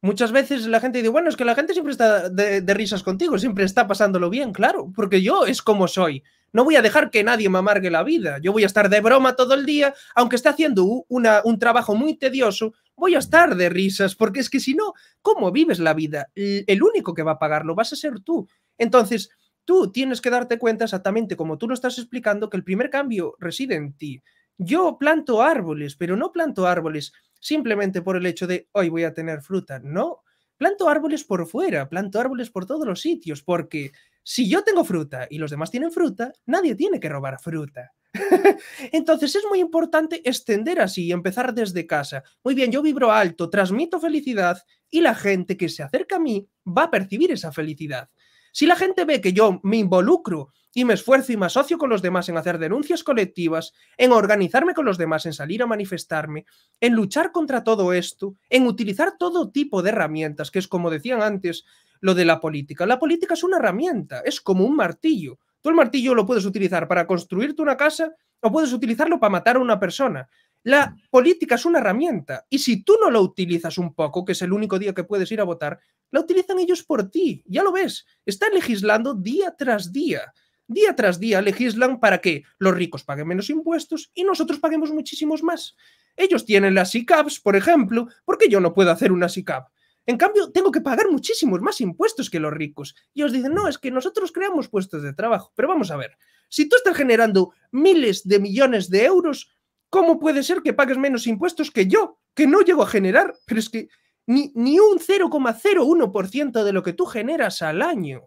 Muchas veces la gente dice, bueno, es que la gente siempre está de risas contigo, siempre está pasándolo bien, claro, porque yo es como soy, no voy a dejar que nadie me amargue la vida. Yo voy a estar de broma todo el día, aunque esté haciendo una, un trabajo muy tedioso, voy a estar de risas, porque es que si no, ¿cómo vives la vida? El único que va a pagarlo vas a ser tú. Entonces, tú tienes que darte cuenta exactamente, como tú lo estás explicando, que el primer cambio reside en ti. Yo planto árboles, pero no planto árboles simplemente por el hecho de hoy voy a tener fruta. No, planto árboles por fuera, planto árboles por todos los sitios, porque si yo tengo fruta y los demás tienen fruta, nadie tiene que robar fruta. Entonces es muy importante extender así y empezar desde casa. Muy bien, yo vibro alto, transmito felicidad y la gente que se acerca a mí va a percibir esa felicidad. Si la gente ve que yo me involucro y me esfuerzo y me asocio con los demás en hacer denuncias colectivas, en organizarme con los demás, en salir a manifestarme, en luchar contra todo esto, en utilizar todo tipo de herramientas, que es como decían antes, lo de la política. La política es una herramienta, es como un martillo. Tú el martillo lo puedes utilizar para construirte una casa o puedes utilizarlo para matar a una persona. La mm. política es una herramienta y si tú no lo utilizas un poco, que es el único día que puedes ir a votar, la utilizan ellos por ti. Ya lo ves, están legislando día tras día. Día tras día legislan para que los ricos paguen menos impuestos y nosotros paguemos muchísimos más. Ellos tienen las ICAPs, por ejemplo, ¿por qué yo no puedo hacer una ICAP? En cambio, tengo que pagar muchísimos más impuestos que los ricos. Y os dicen, no, es que nosotros creamos puestos de trabajo. Pero vamos a ver, si tú estás generando miles de millones de euros, ¿cómo puede ser que pagues menos impuestos que yo, que no llego a generar? Pero es que ni, ni un 0,01% de lo que tú generas al año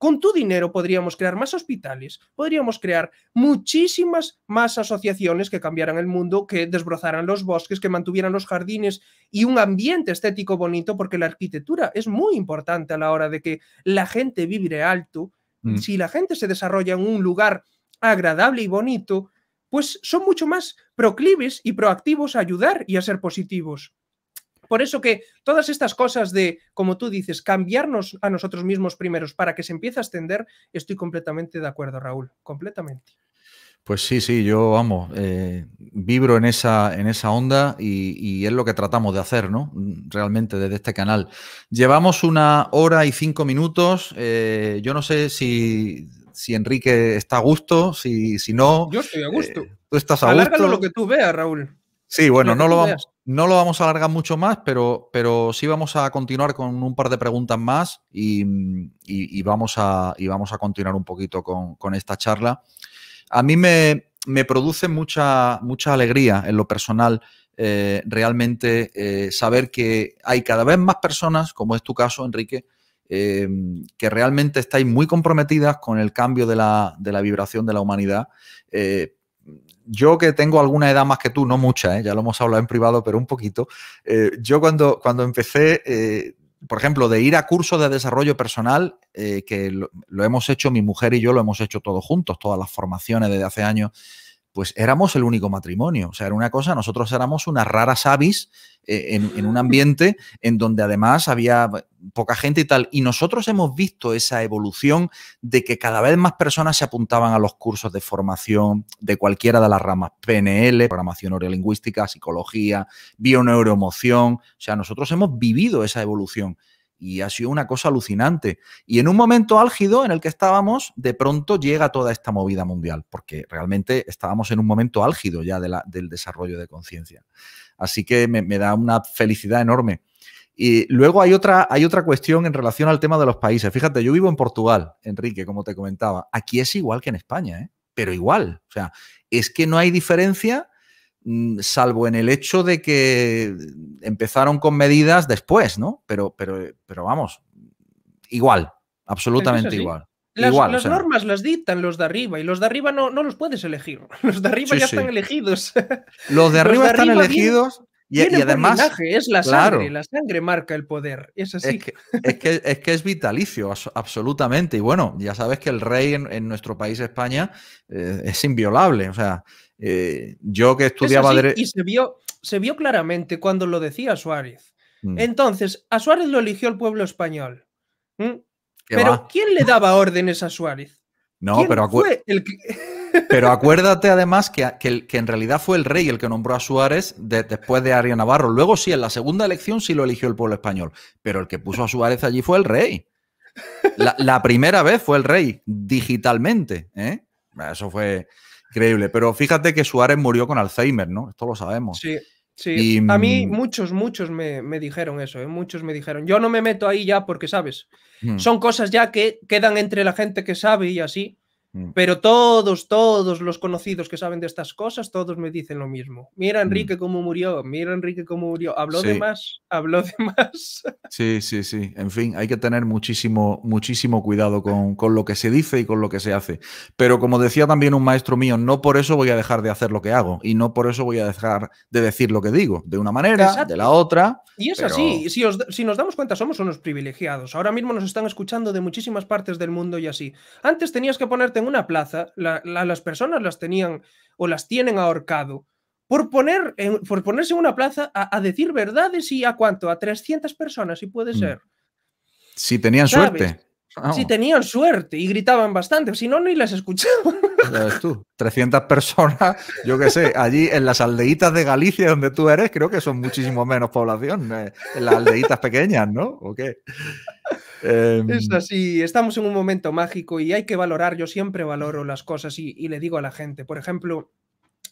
con tu dinero podríamos crear más hospitales, podríamos crear muchísimas más asociaciones que cambiaran el mundo, que desbrozaran los bosques, que mantuvieran los jardines y un ambiente estético bonito, porque la arquitectura es muy importante a la hora de que la gente vibre alto. Mm. Si la gente se desarrolla en un lugar agradable y bonito, pues son mucho más proclives y proactivos a ayudar y a ser positivos. Por eso que todas estas cosas de, como tú dices, cambiarnos a nosotros mismos primeros para que se empiece a extender, estoy completamente de acuerdo, Raúl, completamente. Pues sí, sí, yo vamos, eh, vibro en esa, en esa onda y, es lo que tratamos de hacer, ¿no? Realmente desde este canal. Llevamos una hora y cinco minutos. Eh, yo no sé si, Enrique está a gusto, si, si no. Yo estoy a gusto. Eh, tú estás a Alárgalo lo que tú veas, Raúl. Sí, bueno, no lo vamos no lo vamos a alargar mucho más, pero, pero sí vamos a continuar con un par de preguntas más y, vamos, a, y vamos a continuar un poquito con, esta charla. A mí me, produce mucha, mucha alegría en lo personal eh, realmente eh, saber que hay cada vez más personas, como es tu caso, Enrique, eh, que realmente estáis muy comprometidas con el cambio de la, vibración de la humanidad yo que tengo alguna edad más que tú, no mucha, ¿eh? ya lo hemos hablado en privado, pero un poquito, eh, yo cuando, empecé, eh, por ejemplo, de ir a cursos de desarrollo personal, que lo, hemos hecho mi mujer y yo, lo hemos hecho todos juntos, todas las formaciones desde hace años pues éramos el único matrimonio. O sea, era una cosa, nosotros éramos unas raras avis eh, en, un ambiente en donde además había poca gente y tal. Y nosotros hemos visto esa evolución de que cada vez más personas se apuntaban a los cursos de formación de cualquiera de las ramas, PNL, programación neurolingüística, psicología, bioneuroemoción. O sea, nosotros hemos vivido esa evolución y ha sido una cosa alucinante. Y en un momento álgido en el que estábamos, de pronto llega toda esta movida mundial, porque realmente estábamos en un momento álgido ya del desarrollo de conciencia. Así que me, da una felicidad enorme. Y luego hay otra, hay otra cuestión en relación al tema de los países. Fíjate, yo vivo en Portugal, Enrique, como te comentaba. Aquí es igual que en España, ¿eh? pero igual. O sea, es que no hay diferencia Mm, salvo en el hecho de que empezaron con medidas después, ¿no? Pero, pero, pero vamos, igual, absolutamente igual. Las, normas las dictan los de arriba y los de arriba no, no los puedes elegir. Los de arriba ya están elegidos. Los de arriba están elegidos. Y, además. es la sangre, la sangre marca el poder. Es así. Es que es, que, es, vitalicio, absolutamente. Y bueno, ya sabes que el rey en, nuestro país, España, eh, es inviolable. O sea, eh, yo que estudiaba. derecho. y se vio, se vio claramente cuando lo decía Suárez. Mm. Entonces, a Suárez lo eligió el pueblo español. Pero, ¿quién le daba órdenes a Suárez? No, pero fue el pero acuérdate además que, en realidad fue el rey el que nombró a Suárez después de Ariel Navarro. Luego sí, en la segunda elección sí lo eligió el pueblo español, pero el que puso a Suárez allí fue el rey. La, primera vez fue el rey, digitalmente. ¿eh? Eso fue increíble. Pero fíjate que Suárez murió con Alzheimer, ¿no? Esto lo sabemos. Sí. Sí, a mí mm, muchos, muchos me, dijeron eso, ¿eh? muchos me dijeron. Yo no me meto ahí ya porque, ¿sabes? Hmm. Son cosas ya que quedan entre la gente que sabe y así. Mm. Pero todos, todos los conocidos que saben de estas cosas, todos me dicen lo mismo. Mira mm. Enrique cómo murió, mira Enrique cómo murió. Habló de más, habló de más. Sí, sí, sí. En fin, hay que tener muchísimo, muchísimo cuidado con, lo que se dice y con lo que se hace. Pero como decía también un maestro mío, no por eso voy a dejar de hacer lo que hago y no por eso voy a dejar de decir lo que digo, de una manera, de la otra. Y es así, si, si nos damos cuenta, somos unos privilegiados. Ahora mismo nos están escuchando de muchísimas partes del mundo y así. Antes tenías que ponerte en una plaza las personas las tenían o las tienen ahorcado por, poner por ponerse en una plaza a, decir verdades y a cuánto, a 300 personas, si puede mm. ser. Si tenían suerte. Ah, si oh. tenían suerte y gritaban bastante, si no, ni las escuchaban. 300 personas, yo qué sé, allí en las aldeitas de Galicia donde tú eres, creo que son muchísimo menos población, eh, en las aldeitas pequeñas, ¿no? ¿O qué? Em, es así, estamos en un momento mágico y hay que valorar, yo siempre valoro las cosas y, le digo a la gente, por ejemplo,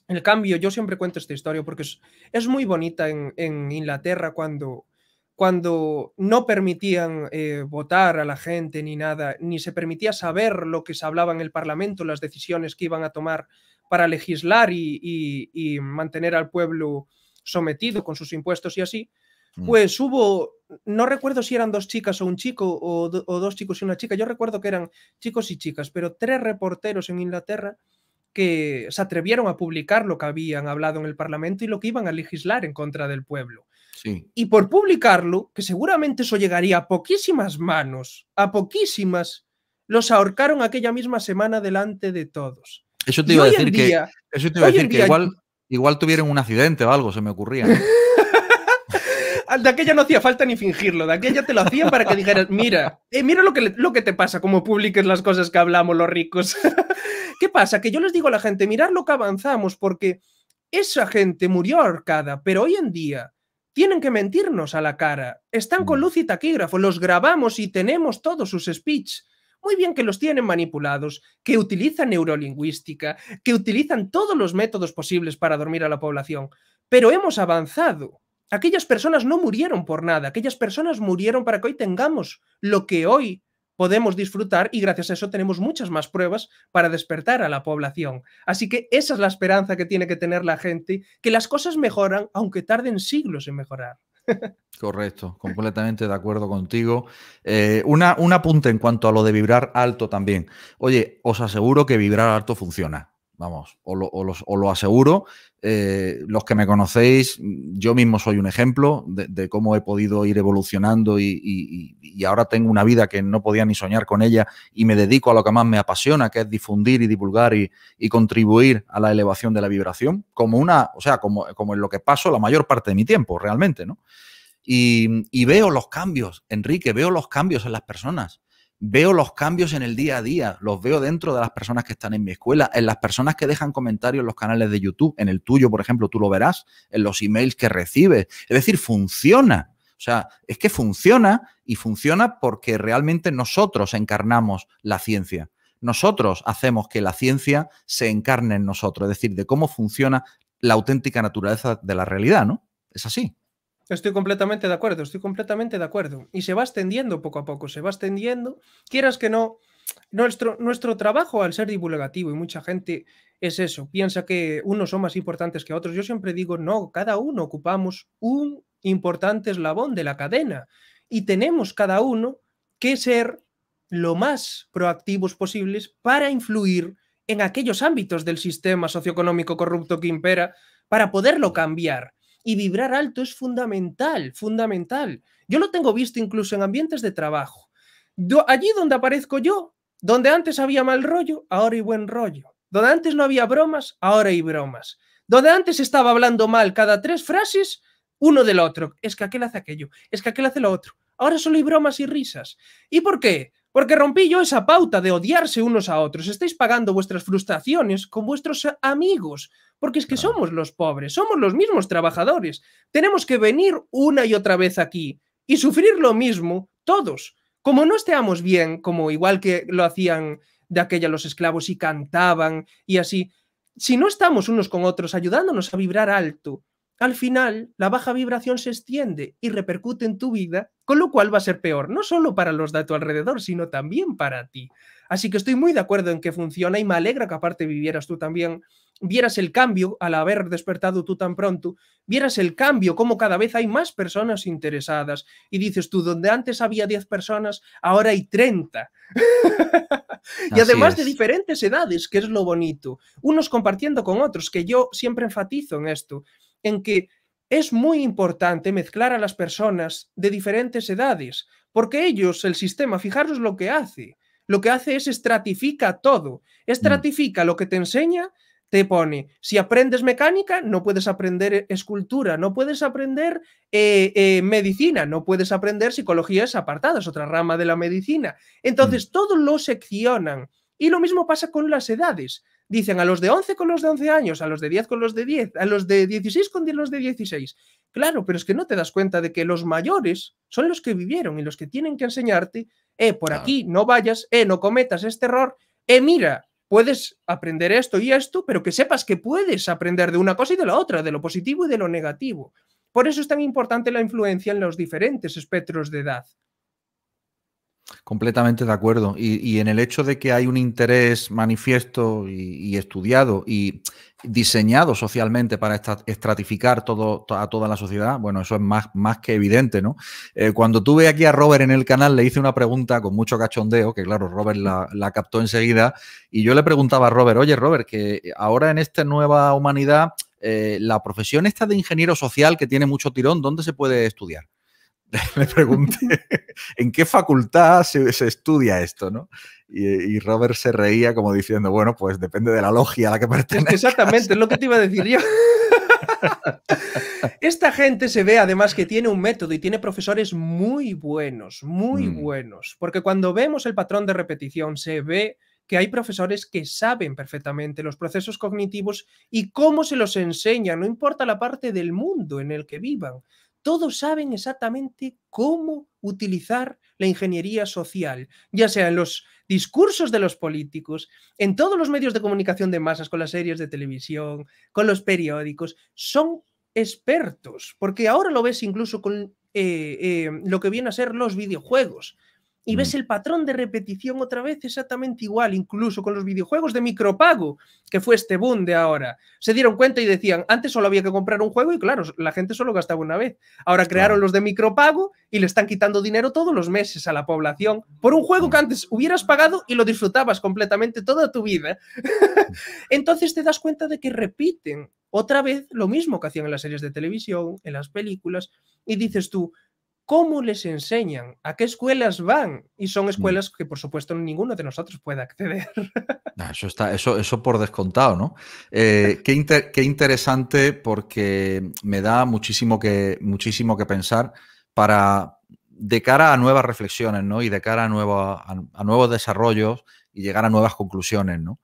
el cambio, yo siempre cuento esta historia porque es, muy bonita en, Inglaterra cuando, cuando no permitían eh, votar a la gente ni nada, ni se permitía saber lo que se hablaba en el Parlamento, las decisiones que iban a tomar para legislar y mantener al pueblo sometido con sus impuestos y así, Mm. Pues hubo, no recuerdo si eran dos chicas o un chico, o, dos chicos y una chica, yo recuerdo que eran chicos y chicas, pero tres reporteros en Inglaterra que se atrevieron a publicar lo que habían hablado en el Parlamento y lo que iban a legislar en contra del pueblo. Sí. Y por publicarlo, que seguramente eso llegaría a poquísimas manos, a poquísimas, los ahorcaron aquella misma semana delante de todos. Eso te iba a decir que, igual, igual tuvieron un accidente o algo, se me ocurría. de aquella no hacía falta ni fingirlo, de aquella te lo hacían para que dijeras, mira, eh, mira lo que, lo que te pasa, como publiques las cosas que hablamos los ricos. ¿Qué pasa? Que yo les digo a la gente, mirad lo que avanzamos, porque esa gente murió ahorcada, pero hoy en día tienen que mentirnos a la cara. Están con mm. luz y taquígrafo, los grabamos y tenemos todos sus speech. Muy bien que los tienen manipulados, que utilizan neurolingüística, que utilizan todos los métodos posibles para dormir a la población, pero hemos avanzado. Aquellas personas no murieron por nada, aquellas personas murieron para que hoy tengamos lo que hoy podemos disfrutar y gracias a eso tenemos muchas más pruebas para despertar a la población. Así que esa es la esperanza que tiene que tener la gente, que las cosas mejoran aunque tarden siglos en mejorar. Correcto, completamente de acuerdo contigo. Eh, una, un apunte en cuanto a lo de vibrar alto también. Oye, os aseguro que vibrar alto funciona. Vamos, o lo, aseguro. Eh, los que me conocéis, yo mismo soy un ejemplo de, cómo he podido ir evolucionando y, ahora tengo una vida que no podía ni soñar con ella y me dedico a lo que más me apasiona, que es difundir y divulgar y, contribuir a la elevación de la vibración, como una, o sea, como, en lo que paso la mayor parte de mi tiempo realmente, ¿no? Y, y, veo los cambios, Enrique, veo los cambios en las personas. Veo los cambios en el día a día, los veo dentro de las personas que están en mi escuela, en las personas que dejan comentarios en los canales de YouTube, en el tuyo, por ejemplo, tú lo verás, en los emails que recibes. Es decir, funciona. O sea, es que funciona y funciona porque realmente nosotros encarnamos la ciencia. Nosotros hacemos que la ciencia se encarne en nosotros, es decir, de cómo funciona la auténtica naturaleza de la realidad, ¿no? Es así. Estoy completamente de acuerdo, estoy completamente de acuerdo. Y se va extendiendo poco a poco, se va extendiendo. Quieras que no, nuestro, nuestro trabajo al ser divulgativo y mucha gente es eso, piensa que unos son más importantes que otros. Yo siempre digo, no, cada uno ocupamos un importante eslabón de la cadena y tenemos cada uno que ser lo más proactivos posibles para influir en aquellos ámbitos del sistema socioeconómico corrupto que impera para poderlo cambiar y vibrar alto es fundamental, fundamental. Yo lo tengo visto incluso en ambientes de trabajo. allí donde aparezco yo, donde antes había mal rollo, ahora hay buen rollo. Donde antes no había bromas, ahora hay bromas. Donde antes estaba hablando mal cada tres frases, uno del otro. Es que aquel hace aquello, es que aquel hace lo otro. Ahora solo hay bromas y risas. ¿Y por qué? Porque rompí yo esa pauta de odiarse unos a otros. Estáis pagando vuestras frustraciones con vuestros amigos. Porque es que somos los pobres, somos los mismos trabajadores. Tenemos que venir una y otra vez aquí y sufrir lo mismo todos. Como no estemos bien, como igual que lo hacían de aquella los esclavos y cantaban y así, si no estamos unos con otros ayudándonos a vibrar alto, al final la baja vibración se extiende y repercute en tu vida, con lo cual va a ser peor, no solo para los de tu alrededor, sino también para ti. Así que estoy muy de acuerdo en que funciona y me alegra que aparte vivieras tú también, vieras el cambio al haber despertado tú tan pronto, vieras el cambio, como cada vez hay más personas interesadas y dices tú, donde antes había 10 personas, ahora hay 30. y además de diferentes edades, que es lo bonito, unos compartiendo con otros, que yo siempre enfatizo en esto en que es muy importante mezclar a las personas de diferentes edades, porque ellos, el sistema, fijaros lo que hace. Lo que hace es estratifica todo. Estratifica lo que te enseña, te pone, si aprendes mecánica, no puedes aprender escultura, no puedes aprender eh, eh, medicina, no puedes aprender psicología es apartada, es otra rama de la medicina. Entonces, mm. todo lo seccionan. Y lo mismo pasa con las edades. Dicen a los de 11 con los de 11 años, a los de 10 con los de 10, a los de 16 con los de 16. Claro, pero es que no te das cuenta de que los mayores son los que vivieron y los que tienen que enseñarte, eh, por aquí no vayas, eh, no cometas este error, eh, mira, puedes aprender esto y esto, pero que sepas que puedes aprender de una cosa y de la otra, de lo positivo y de lo negativo. Por eso es tan importante la influencia en los diferentes espectros de edad. Completamente de acuerdo. Y, en el hecho de que hay un interés manifiesto y, estudiado y diseñado socialmente para estratificar todo, a toda la sociedad, bueno, eso es más, más que evidente, ¿no? Eh, cuando tuve aquí a Robert en el canal, le hice una pregunta con mucho cachondeo, que claro, Robert la, captó enseguida, y yo le preguntaba a Robert, oye, Robert, que ahora en esta nueva humanidad, eh, la profesión esta de ingeniero social que tiene mucho tirón, ¿dónde se puede estudiar? le pregunté en qué facultad se, estudia esto, ¿no? Y, Robert se reía como diciendo, bueno, pues depende de la logia a la que pertenece. Exactamente, es lo que te iba a decir yo. Esta gente se ve además que tiene un método y tiene profesores muy buenos, muy mm. buenos, porque cuando vemos el patrón de repetición se ve que hay profesores que saben perfectamente los procesos cognitivos y cómo se los enseña. no importa la parte del mundo en el que vivan, todos saben exactamente cómo utilizar la ingeniería social, ya sea en los discursos de los políticos, en todos los medios de comunicación de masas, con las series de televisión, con los periódicos, son expertos, porque ahora lo ves incluso con eh, eh, lo que vienen a ser los videojuegos y ves mm. el patrón de repetición otra vez exactamente igual, incluso con los videojuegos de micropago, que fue este boom de ahora. Se dieron cuenta y decían, antes solo había que comprar un juego y claro, la gente solo gastaba una vez. Ahora crearon los de micropago y le están quitando dinero todos los meses a la población por un juego mm. que antes hubieras pagado y lo disfrutabas completamente toda tu vida. Entonces te das cuenta de que repiten otra vez lo mismo que hacían en las series de televisión, en las películas, y dices tú, cómo les enseñan, a qué escuelas van. Y son mm. escuelas que, por supuesto, ninguno de nosotros puede acceder. Ah, eso, está, eso, eso por descontado, ¿no? Eh, qué, interesante porque me da muchísimo que, muchísimo que pensar para, de cara a nuevas reflexiones, ¿no? Y de cara a, nuevos a, nuevos desarrollos y llegar a nuevas conclusiones, ¿no?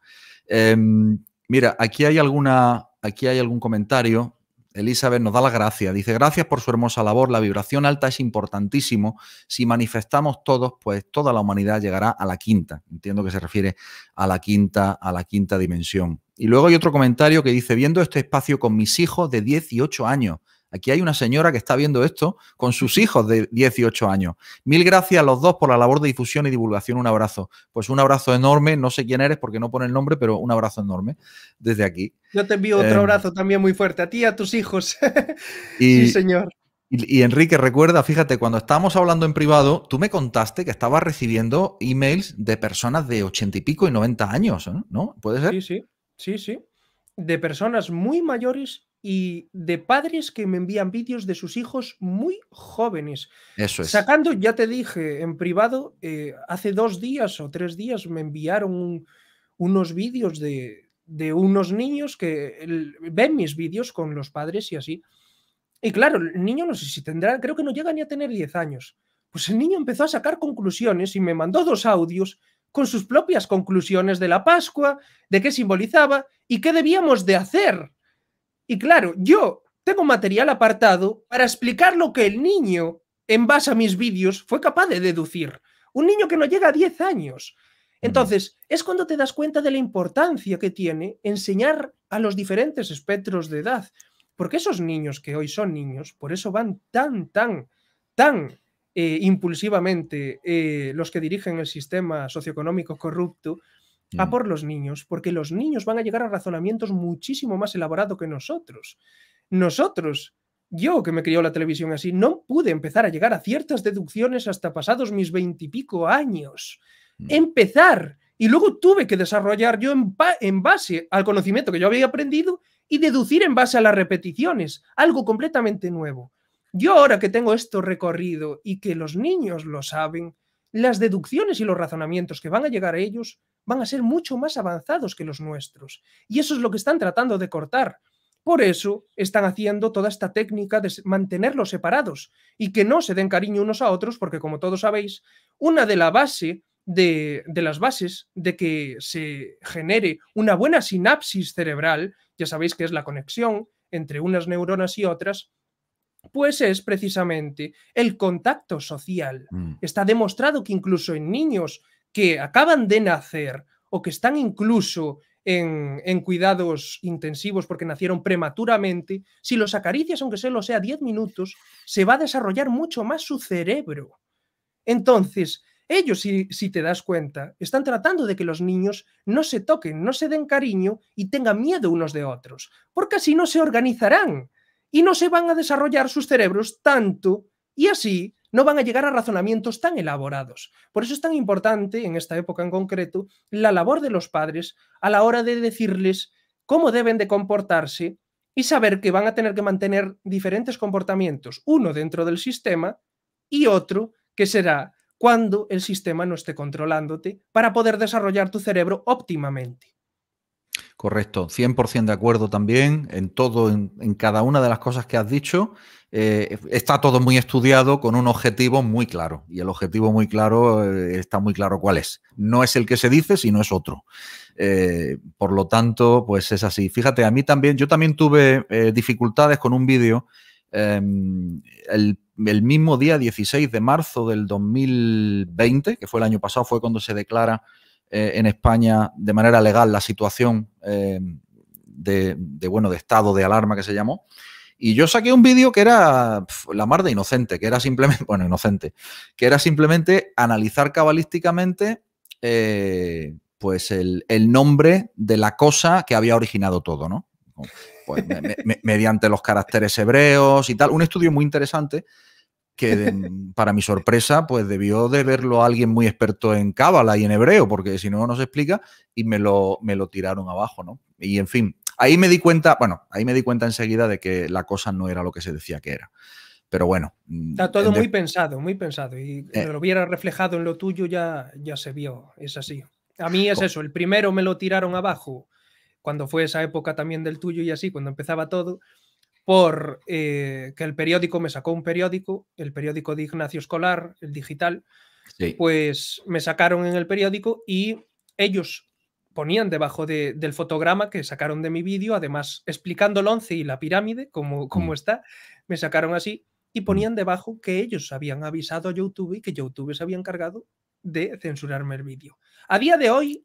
Em, mira, aquí hay alguna, aquí hay algún comentario Elizabeth nos da las gracias. Dice, gracias por su hermosa labor. La vibración alta es importantísimo. Si manifestamos todos, pues toda la humanidad llegará a la quinta. Entiendo que se refiere a la quinta, a la quinta dimensión. Y luego hay otro comentario que dice, viendo este espacio con mis hijos de 18 años, Aquí hay una señora que está viendo esto con sus hijos de 18 años. Mil gracias a los dos por la labor de difusión y divulgación. Un abrazo. Pues un abrazo enorme. No sé quién eres porque no pone el nombre, pero un abrazo enorme desde aquí. Yo te envío otro eh, abrazo también muy fuerte a ti y a tus hijos. sí, señor. Y, Enrique, recuerda, fíjate, cuando estábamos hablando en privado, tú me contaste que estabas recibiendo emails de personas de ochenta y pico y 90 años, ¿eh? ¿no? ¿Puede ser? Sí, sí, sí, sí. De personas muy mayores y de padres que me envían vídeos de sus hijos muy jóvenes. Eso es. Sacando, ya te dije en privado, eh, hace dos días o tres días me enviaron unos vídeos de, de, unos niños que ven mis vídeos con los padres y así. Y claro, el niño no sé si tendrá, creo que no llega ni a tener 10 años. Pues el niño empezó a sacar conclusiones y me mandó dos audios con sus propias conclusiones de la Pascua, de qué simbolizaba y qué debíamos de hacer y claro, yo tengo material apartado para explicar lo que el niño, en base a mis vídeos, fue capaz de deducir. Un niño que no llega a 10 años. Entonces, es cuando te das cuenta de la importancia que tiene enseñar a los diferentes espectros de edad. Porque esos niños que hoy son niños, por eso van tan, tan, tan eh, impulsivamente eh, los que dirigen el sistema socioeconómico corrupto, a mm. por los niños, porque los niños van a llegar a razonamientos muchísimo más elaborados que nosotros. Nosotros, yo que me crió la televisión así, no pude empezar a llegar a ciertas deducciones hasta pasados mis veintipico años. Mm. Empezar. Y luego tuve que desarrollar yo en, en base al conocimiento que yo había aprendido y deducir en base a las repeticiones, algo completamente nuevo. Yo ahora que tengo esto recorrido y que los niños lo saben, las deducciones y los razonamientos que van a llegar a ellos van a ser mucho más avanzados que los nuestros. Y eso es lo que están tratando de cortar. Por eso están haciendo toda esta técnica de mantenerlos separados y que no se den cariño unos a otros, porque como todos sabéis, una de la base de, las bases de que se genere una buena sinapsis cerebral, ya sabéis que es la conexión entre unas neuronas y otras, pues es precisamente el contacto social. Mm. Está demostrado que incluso en niños que acaban de nacer o que están incluso en, cuidados intensivos porque nacieron prematuramente, si los acaricias, aunque solo sea 10 minutos, se va a desarrollar mucho más su cerebro. Entonces, ellos, si, si te das cuenta, están tratando de que los niños no se toquen, no se den cariño y tengan miedo unos de otros, porque así no se organizarán y no se van a desarrollar sus cerebros tanto y así no van a llegar a razonamientos tan elaborados. Por eso es tan importante, en esta época en concreto, la labor de los padres a la hora de decirles cómo deben de comportarse y saber que van a tener que mantener diferentes comportamientos, uno dentro del sistema y otro que será cuando el sistema no esté controlándote para poder desarrollar tu cerebro óptimamente. Correcto, 100% de acuerdo también en todo, en, cada una de las cosas que has dicho. Eh, está todo muy estudiado con un objetivo muy claro y el objetivo muy claro eh, está muy claro cuál es. No es el que se dice, sino es otro. Eh, por lo tanto, pues es así. Fíjate, a mí también, yo también tuve dificultades con un vídeo em, el, el mismo día 16 de marzo del 2020, que fue el año pasado, fue cuando se declara eh, en España de manera legal la situación eh, de, bueno, de estado de alarma que se llamó. Y yo saqué un vídeo que era la mar de inocente, que era simplemente, bueno, inocente, que era simplemente analizar cabalísticamente eh, pues el, nombre de la cosa que había originado todo, ¿no? Pues mediante los caracteres hebreos y tal. Un estudio muy interesante que para mi sorpresa, pues debió de verlo alguien muy experto en cábala y en hebreo, porque si no, no se explica, y me lo, me lo tiraron abajo, ¿no? Y en fin, ahí me di cuenta, bueno, ahí me di cuenta enseguida de que la cosa no era lo que se decía que era. Pero bueno. Mm, Está todo muy pensado, muy pensado. Y eh. lo hubiera reflejado en lo tuyo ya, ya se vio, es así. A mí es eso, el primero me lo tiraron abajo, cuando fue esa época también del tuyo y así, cuando empezaba todo por eh, que el periódico me sacó un periódico, el periódico de Ignacio Escolar, el digital, pues me sacaron en el periódico y ellos ponían debajo del fotograma que sacaron de mi vídeo, además explicando el 11 y la pirámide, como, mm. está, me sacaron así y mm. ponían debajo que ellos habían avisado a YouTube y que YouTube se había encargado de censurarme el vídeo. A día de hoy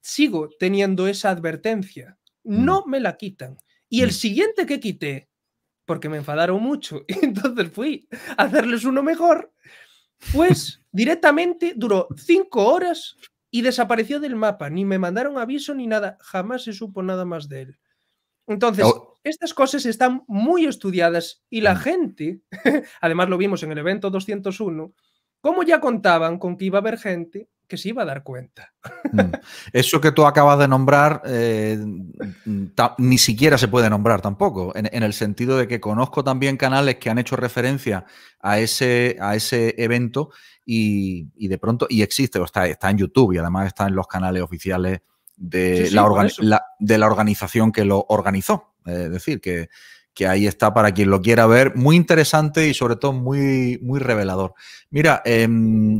sigo teniendo esa advertencia, mm. no me la quitan. Y el mm. siguiente que quité, porque me enfadaron mucho, y entonces fui a hacerles uno mejor, pues directamente duró cinco horas y desapareció del mapa. Ni me mandaron aviso ni nada. Jamás se supo nada más de él. Entonces, oh. estas cosas están muy estudiadas y la mm. gente, además lo vimos en el evento 201, como ya contaban con que iba a haber gente, que se iba a dar cuenta. Mm. Eso que tú acabas de nombrar eh, ni siquiera se puede nombrar tampoco, en, el sentido de que conozco también canales que han hecho referencia a ese, a ese evento y, de pronto, y existe, o está, está en YouTube y además está en los canales oficiales de, la, de la organización que lo organizó. Es decir, que, ahí está para quien lo quiera ver. Muy interesante y sobre todo muy, muy revelador. Mira, em,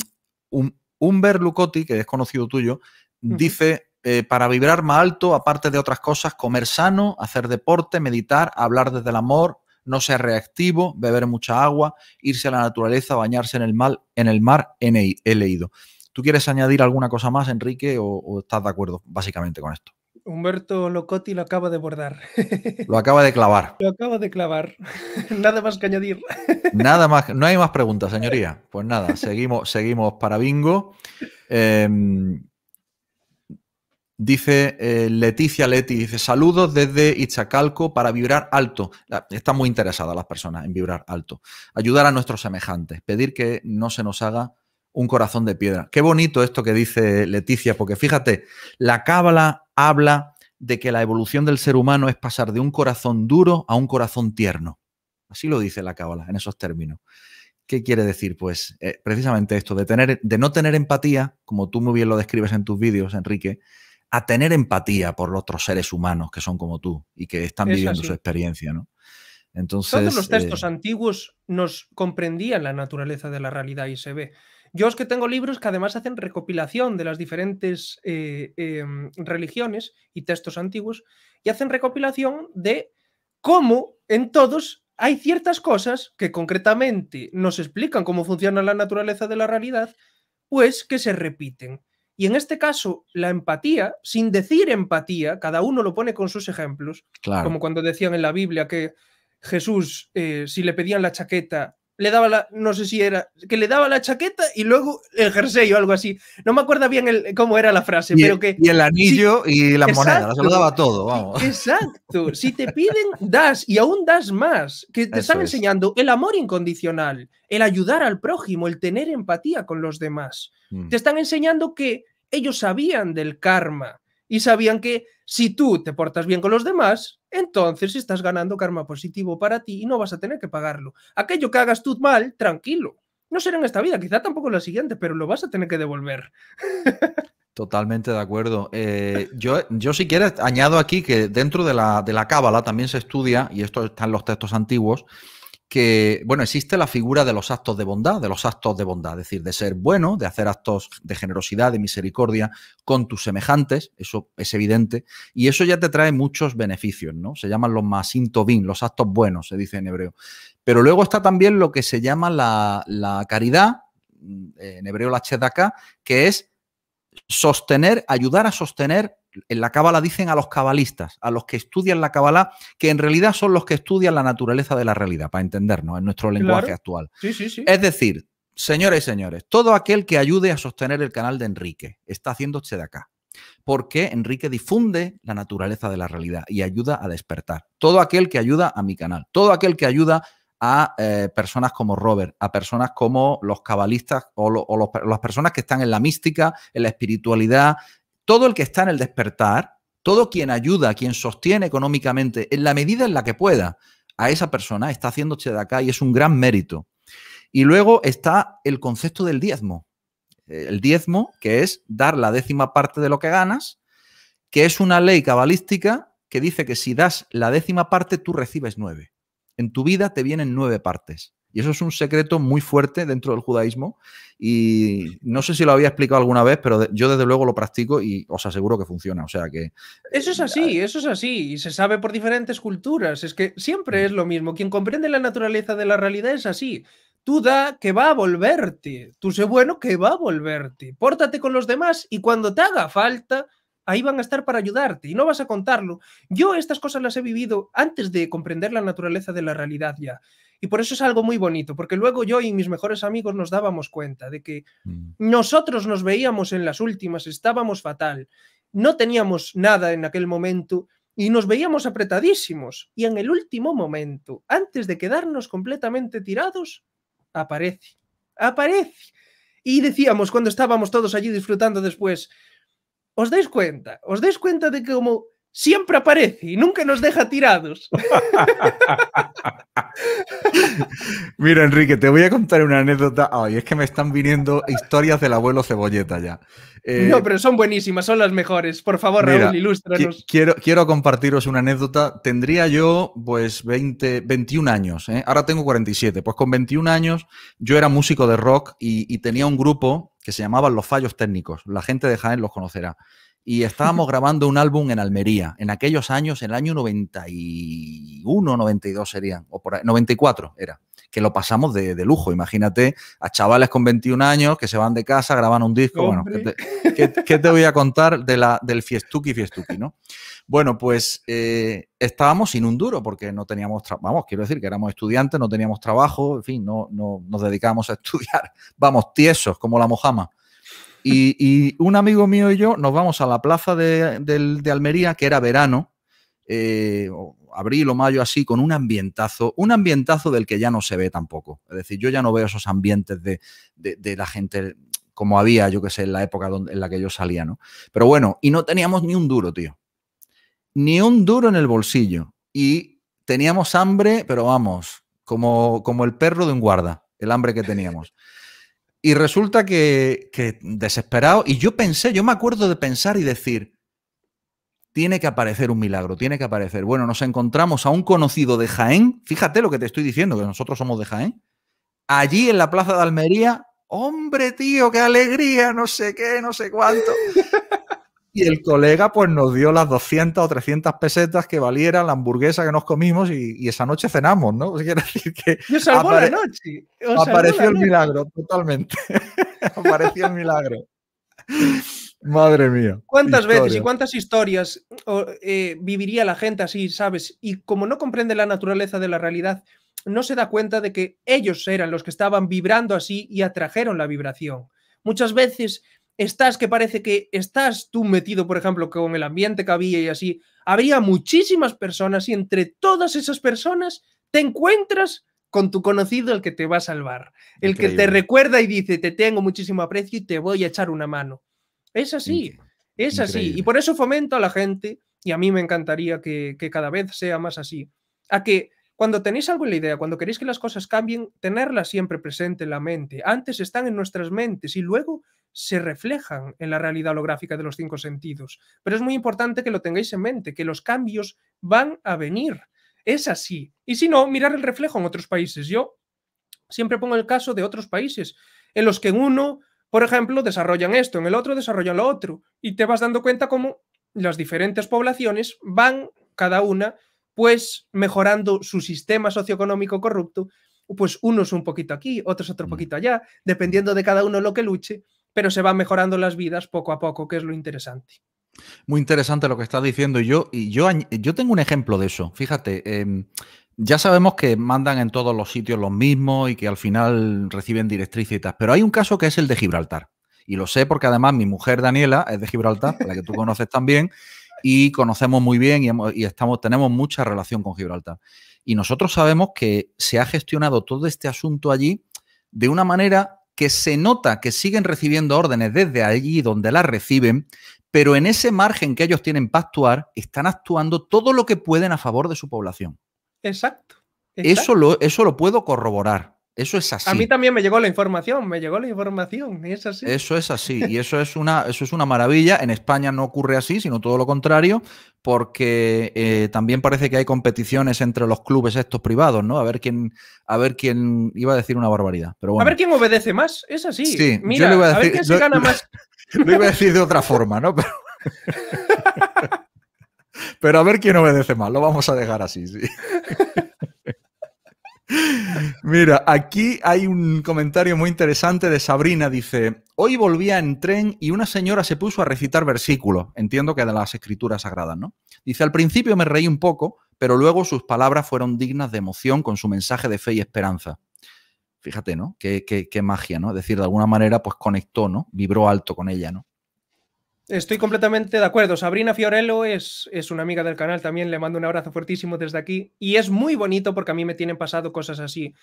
un, Humber Lucotti, que es conocido tuyo, dice eh, para vibrar más alto, aparte de otras cosas, comer sano, hacer deporte, meditar, hablar desde el amor, no ser reactivo, beber mucha agua, irse a la naturaleza, bañarse en el, mal, en el mar, he leído. ¿Tú quieres añadir alguna cosa más, Enrique, o estás de acuerdo básicamente con esto? Humberto Locotti lo acaba de bordar. Lo acaba de clavar. Lo acaba de clavar. Nada más que añadir. Nada más. No hay más preguntas, señoría. Pues nada, seguimos, seguimos para bingo. Em, dice eh, Leticia Leti, dice saludos desde Ichacalco para vibrar alto. Ah, están muy interesadas las personas en vibrar alto. Ayudar a nuestros semejantes, pedir que no se nos haga un corazón de piedra. Qué bonito esto que dice Leticia, porque fíjate, la cábala habla de que la evolución del ser humano es pasar de un corazón duro a un corazón tierno. Así lo dice la cábala en esos términos. ¿Qué quiere decir? Pues eh, precisamente esto, de, tener, de no tener empatía, como tú muy bien lo describes en tus vídeos, Enrique, a tener empatía por los otros seres humanos que son como tú y que están viviendo su experiencia, ¿no? Entonces, Todos los textos eh, antiguos nos comprendían la naturaleza de la realidad y se ve. Yo es que tengo libros que además hacen recopilación de las diferentes eh, em, religiones y textos antiguos y hacen recopilación de cómo en todos hay ciertas cosas que concretamente nos explican cómo funciona la naturaleza de la realidad, pues que se repiten. Y en este caso, la empatía, sin decir empatía, cada uno lo pone con sus ejemplos, como cuando decían en la Biblia que Jesús, eh, si le pedían la chaqueta, le daba la, no sé si era, que le daba la chaqueta y luego el jersey o algo así. No me acuerdo bien el, cómo era la frase, y, pero que... Y el anillo y la moneda, se lo daba todo, vamos. Exacto, si te piden, das y aún das más, que te están enseñando el amor incondicional, el ayudar al prójimo, el tener empatía con los demás. Mm. Te están enseñando que ellos sabían del karma y sabían que si tú te portas bien con los demás, entonces estás ganando karma positivo para ti y no vas a tener que pagarlo. Aquello que hagas tú mal, tranquilo. No será en esta vida, quizá tampoco en la siguiente, pero lo vas a tener que devolver. Totalmente de acuerdo. Eh, yo, yo, si quieres, añado aquí que dentro de la, de la cábala también se estudia, y esto está en los textos antiguos, que, bueno, existe la figura de los actos de bondad, de los actos de bondad, es decir, de ser bueno, de hacer actos de generosidad, de misericordia con tus semejantes, eso es evidente, y eso ya te trae muchos beneficios, ¿no? Se llaman los masintobin, los actos buenos, se dice en hebreo. Pero luego está también lo que se llama la, caridad, mm, en hebreo la chedaka, que es sostener, ayudar a sostener en la cábala dicen a los cabalistas, a los que estudian la cábala, que en realidad son los que estudian la naturaleza de la realidad, para entendernos en nuestro lenguaje actual. Es decir, señores y señores, todo aquel que ayude a sostener el canal de Enrique está haciéndose de acá. Porque Enrique difunde la naturaleza de la realidad y ayuda a despertar. Todo aquel que ayuda a mi canal, todo aquel que ayuda a eh, personas como Robert, a personas como los cabalistas o, las personas que están en la mística, en la espiritualidad, todo el que está en el despertar, todo quien ayuda, quien sostiene económicamente, en la medida en la que pueda, a esa persona está haciéndose de acá y es un gran mérito. Y luego está el concepto del diezmo. Eh, el diezmo, que es dar la décima parte de lo que ganas, que es una ley cabalística que dice que si das la décima parte, tú recibes nueve. En tu vida te vienen nueve partes. Y eso es un secreto muy fuerte dentro del judaísmo y no sé si lo había explicado alguna vez, pero yo desde luego lo practico y os aseguro que funciona. O sea que... Eso es así, eso es así. Y se sabe por diferentes culturas. Es que siempre es lo mismo. Quien comprende la naturaleza de la realidad es así. Tú da que va a volverte. Tú sé bueno que va a volverte. Pórtate con los demás y cuando te haga falta, ahí van a estar para ayudarte y no vas a contarlo. Yo estas cosas las he vivido antes de comprender la naturaleza de la realidad ya. Y por eso es algo muy bonito, porque luego yo y mis mejores amigos nos dábamos cuenta de que mm. nosotros nos veíamos en las últimas, estábamos fatal, no teníamos nada en aquel momento y nos veíamos apretadísimos. Y en el último momento, antes de quedarnos completamente tirados, aparece, aparece. Y decíamos cuando estábamos todos allí disfrutando después, ¿os dais cuenta? ¿Os dais cuenta de que como siempre aparece y nunca nos deja tirados. Mira, Enrique, te voy a contar una anécdota. Ay, es que me están viniendo historias del abuelo cebolleta ya. Eh, no, pero son buenísimas, son las mejores. Por favor, Raúl, ilústranos. quiero, quiero compartiros una anécdota. Tendría yo, pues, 20, 21 años. ¿eh? Ahora tengo 47. Pues con 21 años yo era músico de rock y, y tenía un grupo que se llamaban Los Fallos Técnicos. La gente de Jaén los conocerá y estábamos grabando un álbum en Almería, en aquellos años, en el año 91, 92 serían, o por ahí, 94 era, que lo pasamos de, lujo. Imagínate a chavales con 21 años que se van de casa, graban un disco. Bueno, ¿qué te, voy a contar de la, del fiestuki fiestuki, no? Bueno, pues eh, estábamos sin un duro porque no teníamos, vamos, quiero decir que éramos estudiantes, no teníamos trabajo, en fin, no, no nos dedicábamos a estudiar, vamos, tiesos como la mojama. Y, un amigo mío y yo nos vamos a la plaza de, Almería, que era verano, eh, abril o mayo así, con un ambientazo, un ambientazo del que ya no se ve tampoco. Es decir, yo ya no veo esos ambientes de, la gente como había, yo qué sé, en la época en la que yo salía, ¿no? Pero bueno, y no teníamos ni un duro, tío. Ni un duro en el bolsillo. Y teníamos hambre, pero vamos, como, como el perro de un guarda, el hambre que teníamos. Y resulta que, desesperado, y yo pensé, yo me acuerdo de pensar y decir, tiene que aparecer un milagro, tiene que aparecer. Bueno, nos encontramos a un conocido de Jaén, fíjate lo que te estoy diciendo, que nosotros somos de Jaén, allí en la plaza de Almería, hombre tío, qué alegría, no sé qué, no sé cuánto. Y el colega pues nos dio las 200 o 300 pesetas que valiera la hamburguesa que nos comimos y, esa noche cenamos, ¿no? Quiero decir que salvó la noche. apareció el milagro, totalmente. apareció el milagro. Madre mía. ¿Cuántas veces y cuántas historias eh, viviría la gente así, sabes? Y como no comprende la naturaleza de la realidad, no se da cuenta de que ellos eran los que estaban vibrando así y atrajeron la vibración. Muchas veces estás que parece que estás tú metido, por ejemplo, con el ambiente que había y así, Había muchísimas personas y entre todas esas personas te encuentras con tu conocido el que te va a salvar, el que te recuerda y dice, te tengo muchísimo aprecio y te voy a echar una mano. Es así, es así. Y por eso fomento a la gente, y a mí me encantaría que, que cada vez sea más así, a que cuando tenéis algo en la idea, cuando queréis que las cosas cambien, tenerlas siempre presente en la mente. Antes están en nuestras mentes y luego se reflejan en la realidad holográfica de los cinco sentidos. Pero es muy importante que lo tengáis en mente, que los cambios van a venir. Es así. Y si no, mirar el reflejo en otros países. Yo siempre pongo el caso de otros países en los que en uno, por ejemplo, desarrollan esto, en el otro desarrollan lo otro. Y te vas dando cuenta cómo las diferentes poblaciones van, cada una, pues mejorando su sistema socioeconómico corrupto. Pues unos un poquito aquí, otros otro mm. poquito allá, dependiendo de cada uno lo que luche pero se van mejorando las vidas poco a poco, que es lo interesante. Muy interesante lo que estás diciendo. Yo, y yo, yo tengo un ejemplo de eso. Fíjate, em, ya sabemos que mandan en todos los sitios los mismos y que al final reciben directrices y tal, pero hay un caso que es el de Gibraltar. Y lo sé porque además mi mujer Daniela es de Gibraltar, la que tú conoces también, y conocemos muy bien y, estamos, tenemos mucha relación con Gibraltar. Y nosotros sabemos que se ha gestionado todo este asunto allí de una manera que se nota que siguen recibiendo órdenes desde allí donde las reciben, pero en ese margen que ellos tienen para actuar, están actuando todo lo que pueden a favor de su población. Exacto. Eso, eso lo puedo corroborar. Eso es así. A mí también me llegó la información, me llegó la información, es así. Eso es así, y eso es una, eso es una maravilla. En España no ocurre así, sino todo lo contrario, porque eh, también parece que hay competiciones entre los clubes estos privados, ¿no? A ver quién, a ver quién iba a decir una barbaridad. Pero A ver quién obedece más, es así. Sí, Mira, a, decir, ver quién se gana más. Lo iba a decir de otra forma, ¿no? Pero... Pero a ver quién obedece más, lo vamos a dejar así, sí. Mira, aquí hay un comentario muy interesante de Sabrina. Dice, hoy volvía en tren y una señora se puso a recitar versículos. Entiendo que de las escrituras sagradas, ¿no? Dice, al principio me reí un poco, pero luego sus palabras fueron dignas de emoción con su mensaje de fe y esperanza. Fíjate, ¿no? Qué, qué magia, ¿no? Es decir, de alguna manera, pues conectó, ¿no? Vibró alto con ella, ¿no? Estoy completamente de acuerdo. Sabrina Fiorello es, es una amiga del canal, también le mando un abrazo fuertísimo desde aquí. Y es muy bonito porque a mí me tienen pasado cosas así.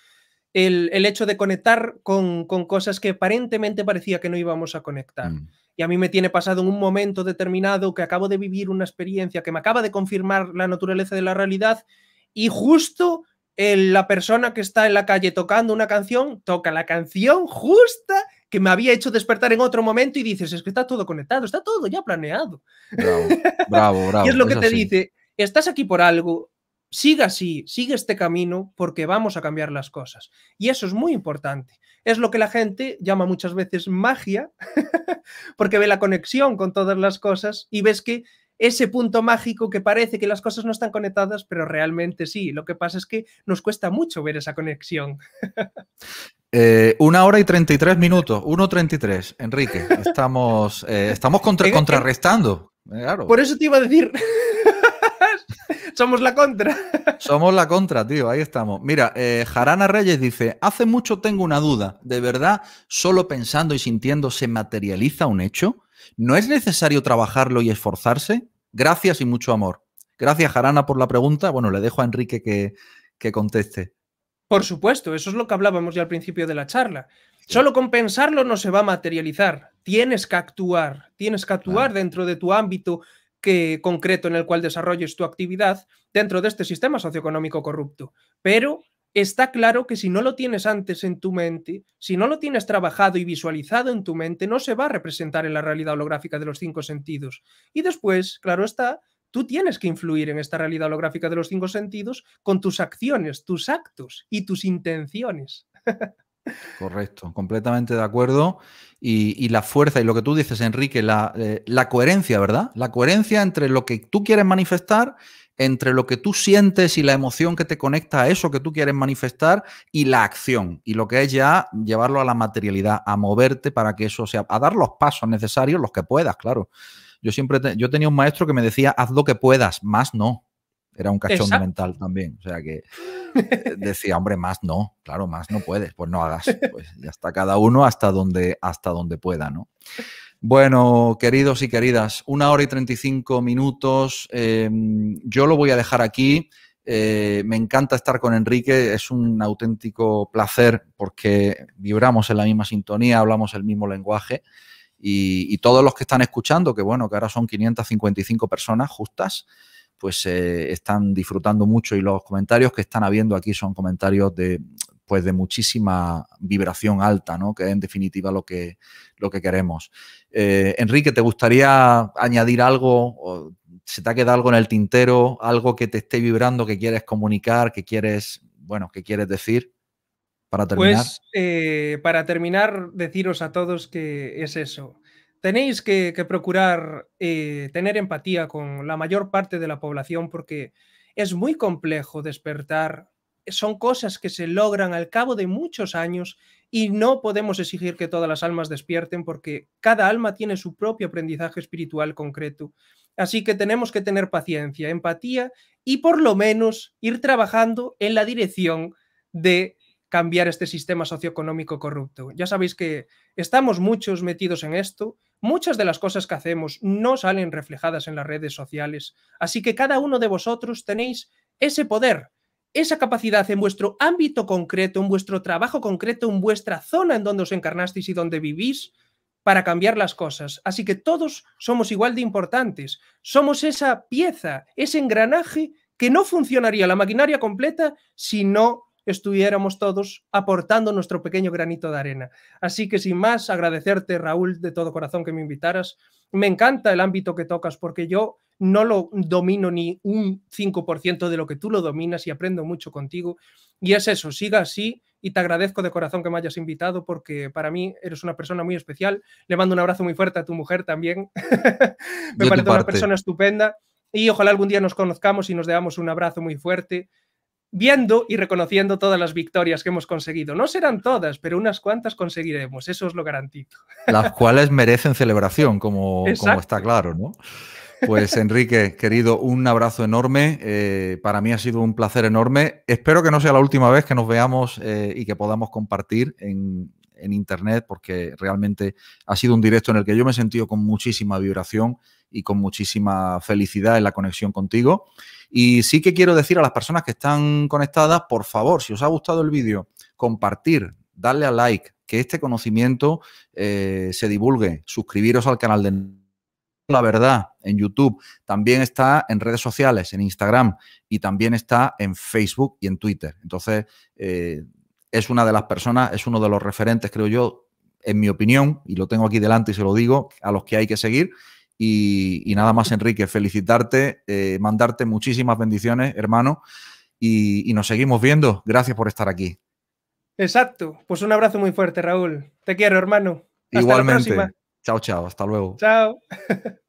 El, hecho de conectar con, cosas que aparentemente parecía que no íbamos a conectar. Mm. Y a mí me tiene pasado en un momento determinado que acabo de vivir una experiencia que me acaba de confirmar la naturaleza de la realidad y justo eh, la persona que está en la calle tocando una canción toca la canción justa que me había hecho despertar en otro momento y dices, es que está todo conectado, está todo ya planeado. Bravo, bravo, y es lo que te dice, estás aquí por algo, sigue así, sigue este camino porque vamos a cambiar las cosas. Y eso es muy importante. Es lo que la gente llama muchas veces magia, porque ve la conexión con todas las cosas y ves que ese punto mágico que parece que las cosas no están conectadas, pero realmente sí. Lo que pasa es que nos cuesta mucho ver esa conexión. Eh, una hora y 33 minutos, 1.33, Enrique. Estamos, eh, estamos contrarrestando. Eh, por eso te iba a decir. Somos la contra. Somos la contra, tío. Ahí estamos. Mira, Jarana Reyes dice: Hace mucho tengo una duda. ¿De verdad solo pensando y sintiendo se materializa un hecho? ¿No es necesario trabajarlo y esforzarse? Gracias y mucho amor. Gracias, Jarana, por la pregunta. Bueno, le dejo a Enrique que, que conteste. Por supuesto, eso es lo que hablábamos ya al principio de la charla. Solo compensarlo no se va a materializar. Tienes que actuar, tienes que actuar dentro de tu ámbito que, concreto en el cual desarrolles tu actividad dentro de este sistema socioeconómico corrupto. Pero está claro que si no lo tienes antes en tu mente, si no lo tienes trabajado y visualizado en tu mente, no se va a representar en la realidad holográfica de los cinco sentidos. Y después, claro está, Tú tienes que influir en esta realidad holográfica de los cinco sentidos con tus acciones, tus actos y tus intenciones. Correcto, completamente de acuerdo. Y, la fuerza, y lo que tú dices, Enrique, la, eh, la, coherencia, ¿verdad? La coherencia entre lo que tú quieres manifestar, entre lo que tú sientes y la emoción que te conecta a eso que tú quieres manifestar y la acción. Y lo que es ya llevarlo a la materialidad, a moverte para que eso sea, a dar los pasos necesarios, los que puedas, claro. Yo siempre, yo tenía un maestro que me decía, haz lo que puedas, más no. Era un cachón mental también. O sea que eh, decía, hombre, más no, claro, más no puedes, pues no hagas. Pues ya está cada uno hasta donde, hasta donde pueda, ¿no? Bueno, queridos y queridas, una hora y 35 minutos. Em, yo lo voy a dejar aquí. Eh, me encanta estar con Enrique, es un auténtico placer porque vibramos en la misma sintonía, hablamos el mismo lenguaje y, todos los que están escuchando, que bueno, que ahora son 555 personas justas, pues eh, están disfrutando mucho y los comentarios que están habiendo aquí son comentarios de pues de muchísima vibración alta, ¿no? Que es en definitiva lo que, lo que queremos. Eh, Enrique, ¿te gustaría añadir algo? O ¿Se te ha quedado algo en el tintero? ¿Algo que te esté vibrando, que quieres comunicar, que quieres, bueno, que quieres decir? para pues, terminar. Eh, para terminar, deciros a todos que es eso. Tenéis que, procurar eh, tener empatía con la mayor parte de la población porque es muy complejo despertar. Son cosas que se logran al cabo de muchos años y no podemos exigir que todas las almas despierten porque cada alma tiene su propio aprendizaje espiritual concreto. Así que tenemos que tener paciencia, empatía y por lo menos ir trabajando en la dirección de cambiar este sistema socioeconómico corrupto. Ya sabéis que estamos muchos metidos en esto, muchas de las cosas que hacemos no salen reflejadas en las redes sociales, así que cada uno de vosotros tenéis ese poder, esa capacidad en vuestro ámbito concreto, en vuestro trabajo concreto, en vuestra zona en donde os encarnasteis y donde vivís, para cambiar las cosas. Así que todos somos igual de importantes. Somos esa pieza, ese engranaje que no funcionaría la maquinaria completa si no estuviéramos todos aportando nuestro pequeño granito de arena. Así que sin más, agradecerte Raúl de todo corazón que me invitaras. Me encanta el ámbito que tocas porque yo no lo domino ni un 5% de lo que tú lo dominas y aprendo mucho contigo. Y es eso, siga así y te agradezco de corazón que me hayas invitado porque para mí eres una persona muy especial. Le mando un abrazo muy fuerte a tu mujer también. me parece una persona estupenda y ojalá algún día nos conozcamos y nos demos un abrazo muy fuerte viendo y reconociendo todas las victorias que hemos conseguido. No serán todas, pero unas cuantas conseguiremos, eso os lo garantizo. Las cuales merecen celebración, como, está claro, ¿no? Pues Enrique, querido, un abrazo enorme. Eh, para mí ha sido un placer enorme. Espero que no sea la última vez que nos veamos eh, y que podamos compartir en, en internet, porque realmente ha sido un directo en el que yo me he sentido con muchísima vibración y con muchísima felicidad en la conexión contigo. Y sí que quiero decir a las personas que están conectadas, por favor, si os ha gustado el vídeo, compartir, darle a like, que este conocimiento eh, se divulgue, suscribiros al canal de la verdad en YouTube, también está en redes sociales, en Instagram y también está en Facebook y en Twitter. Entonces, eh, es una de las personas, es uno de los referentes, creo yo, en mi opinión, y lo tengo aquí delante y se lo digo, a los que hay que seguir y, nada más, Enrique, felicitarte, eh, mandarte muchísimas bendiciones, hermano, y, nos seguimos viendo. Gracias por estar aquí. Exacto. Pues un abrazo muy fuerte, Raúl. Te quiero, hermano. Igualmente. Chao, chao. Hasta luego. Chao.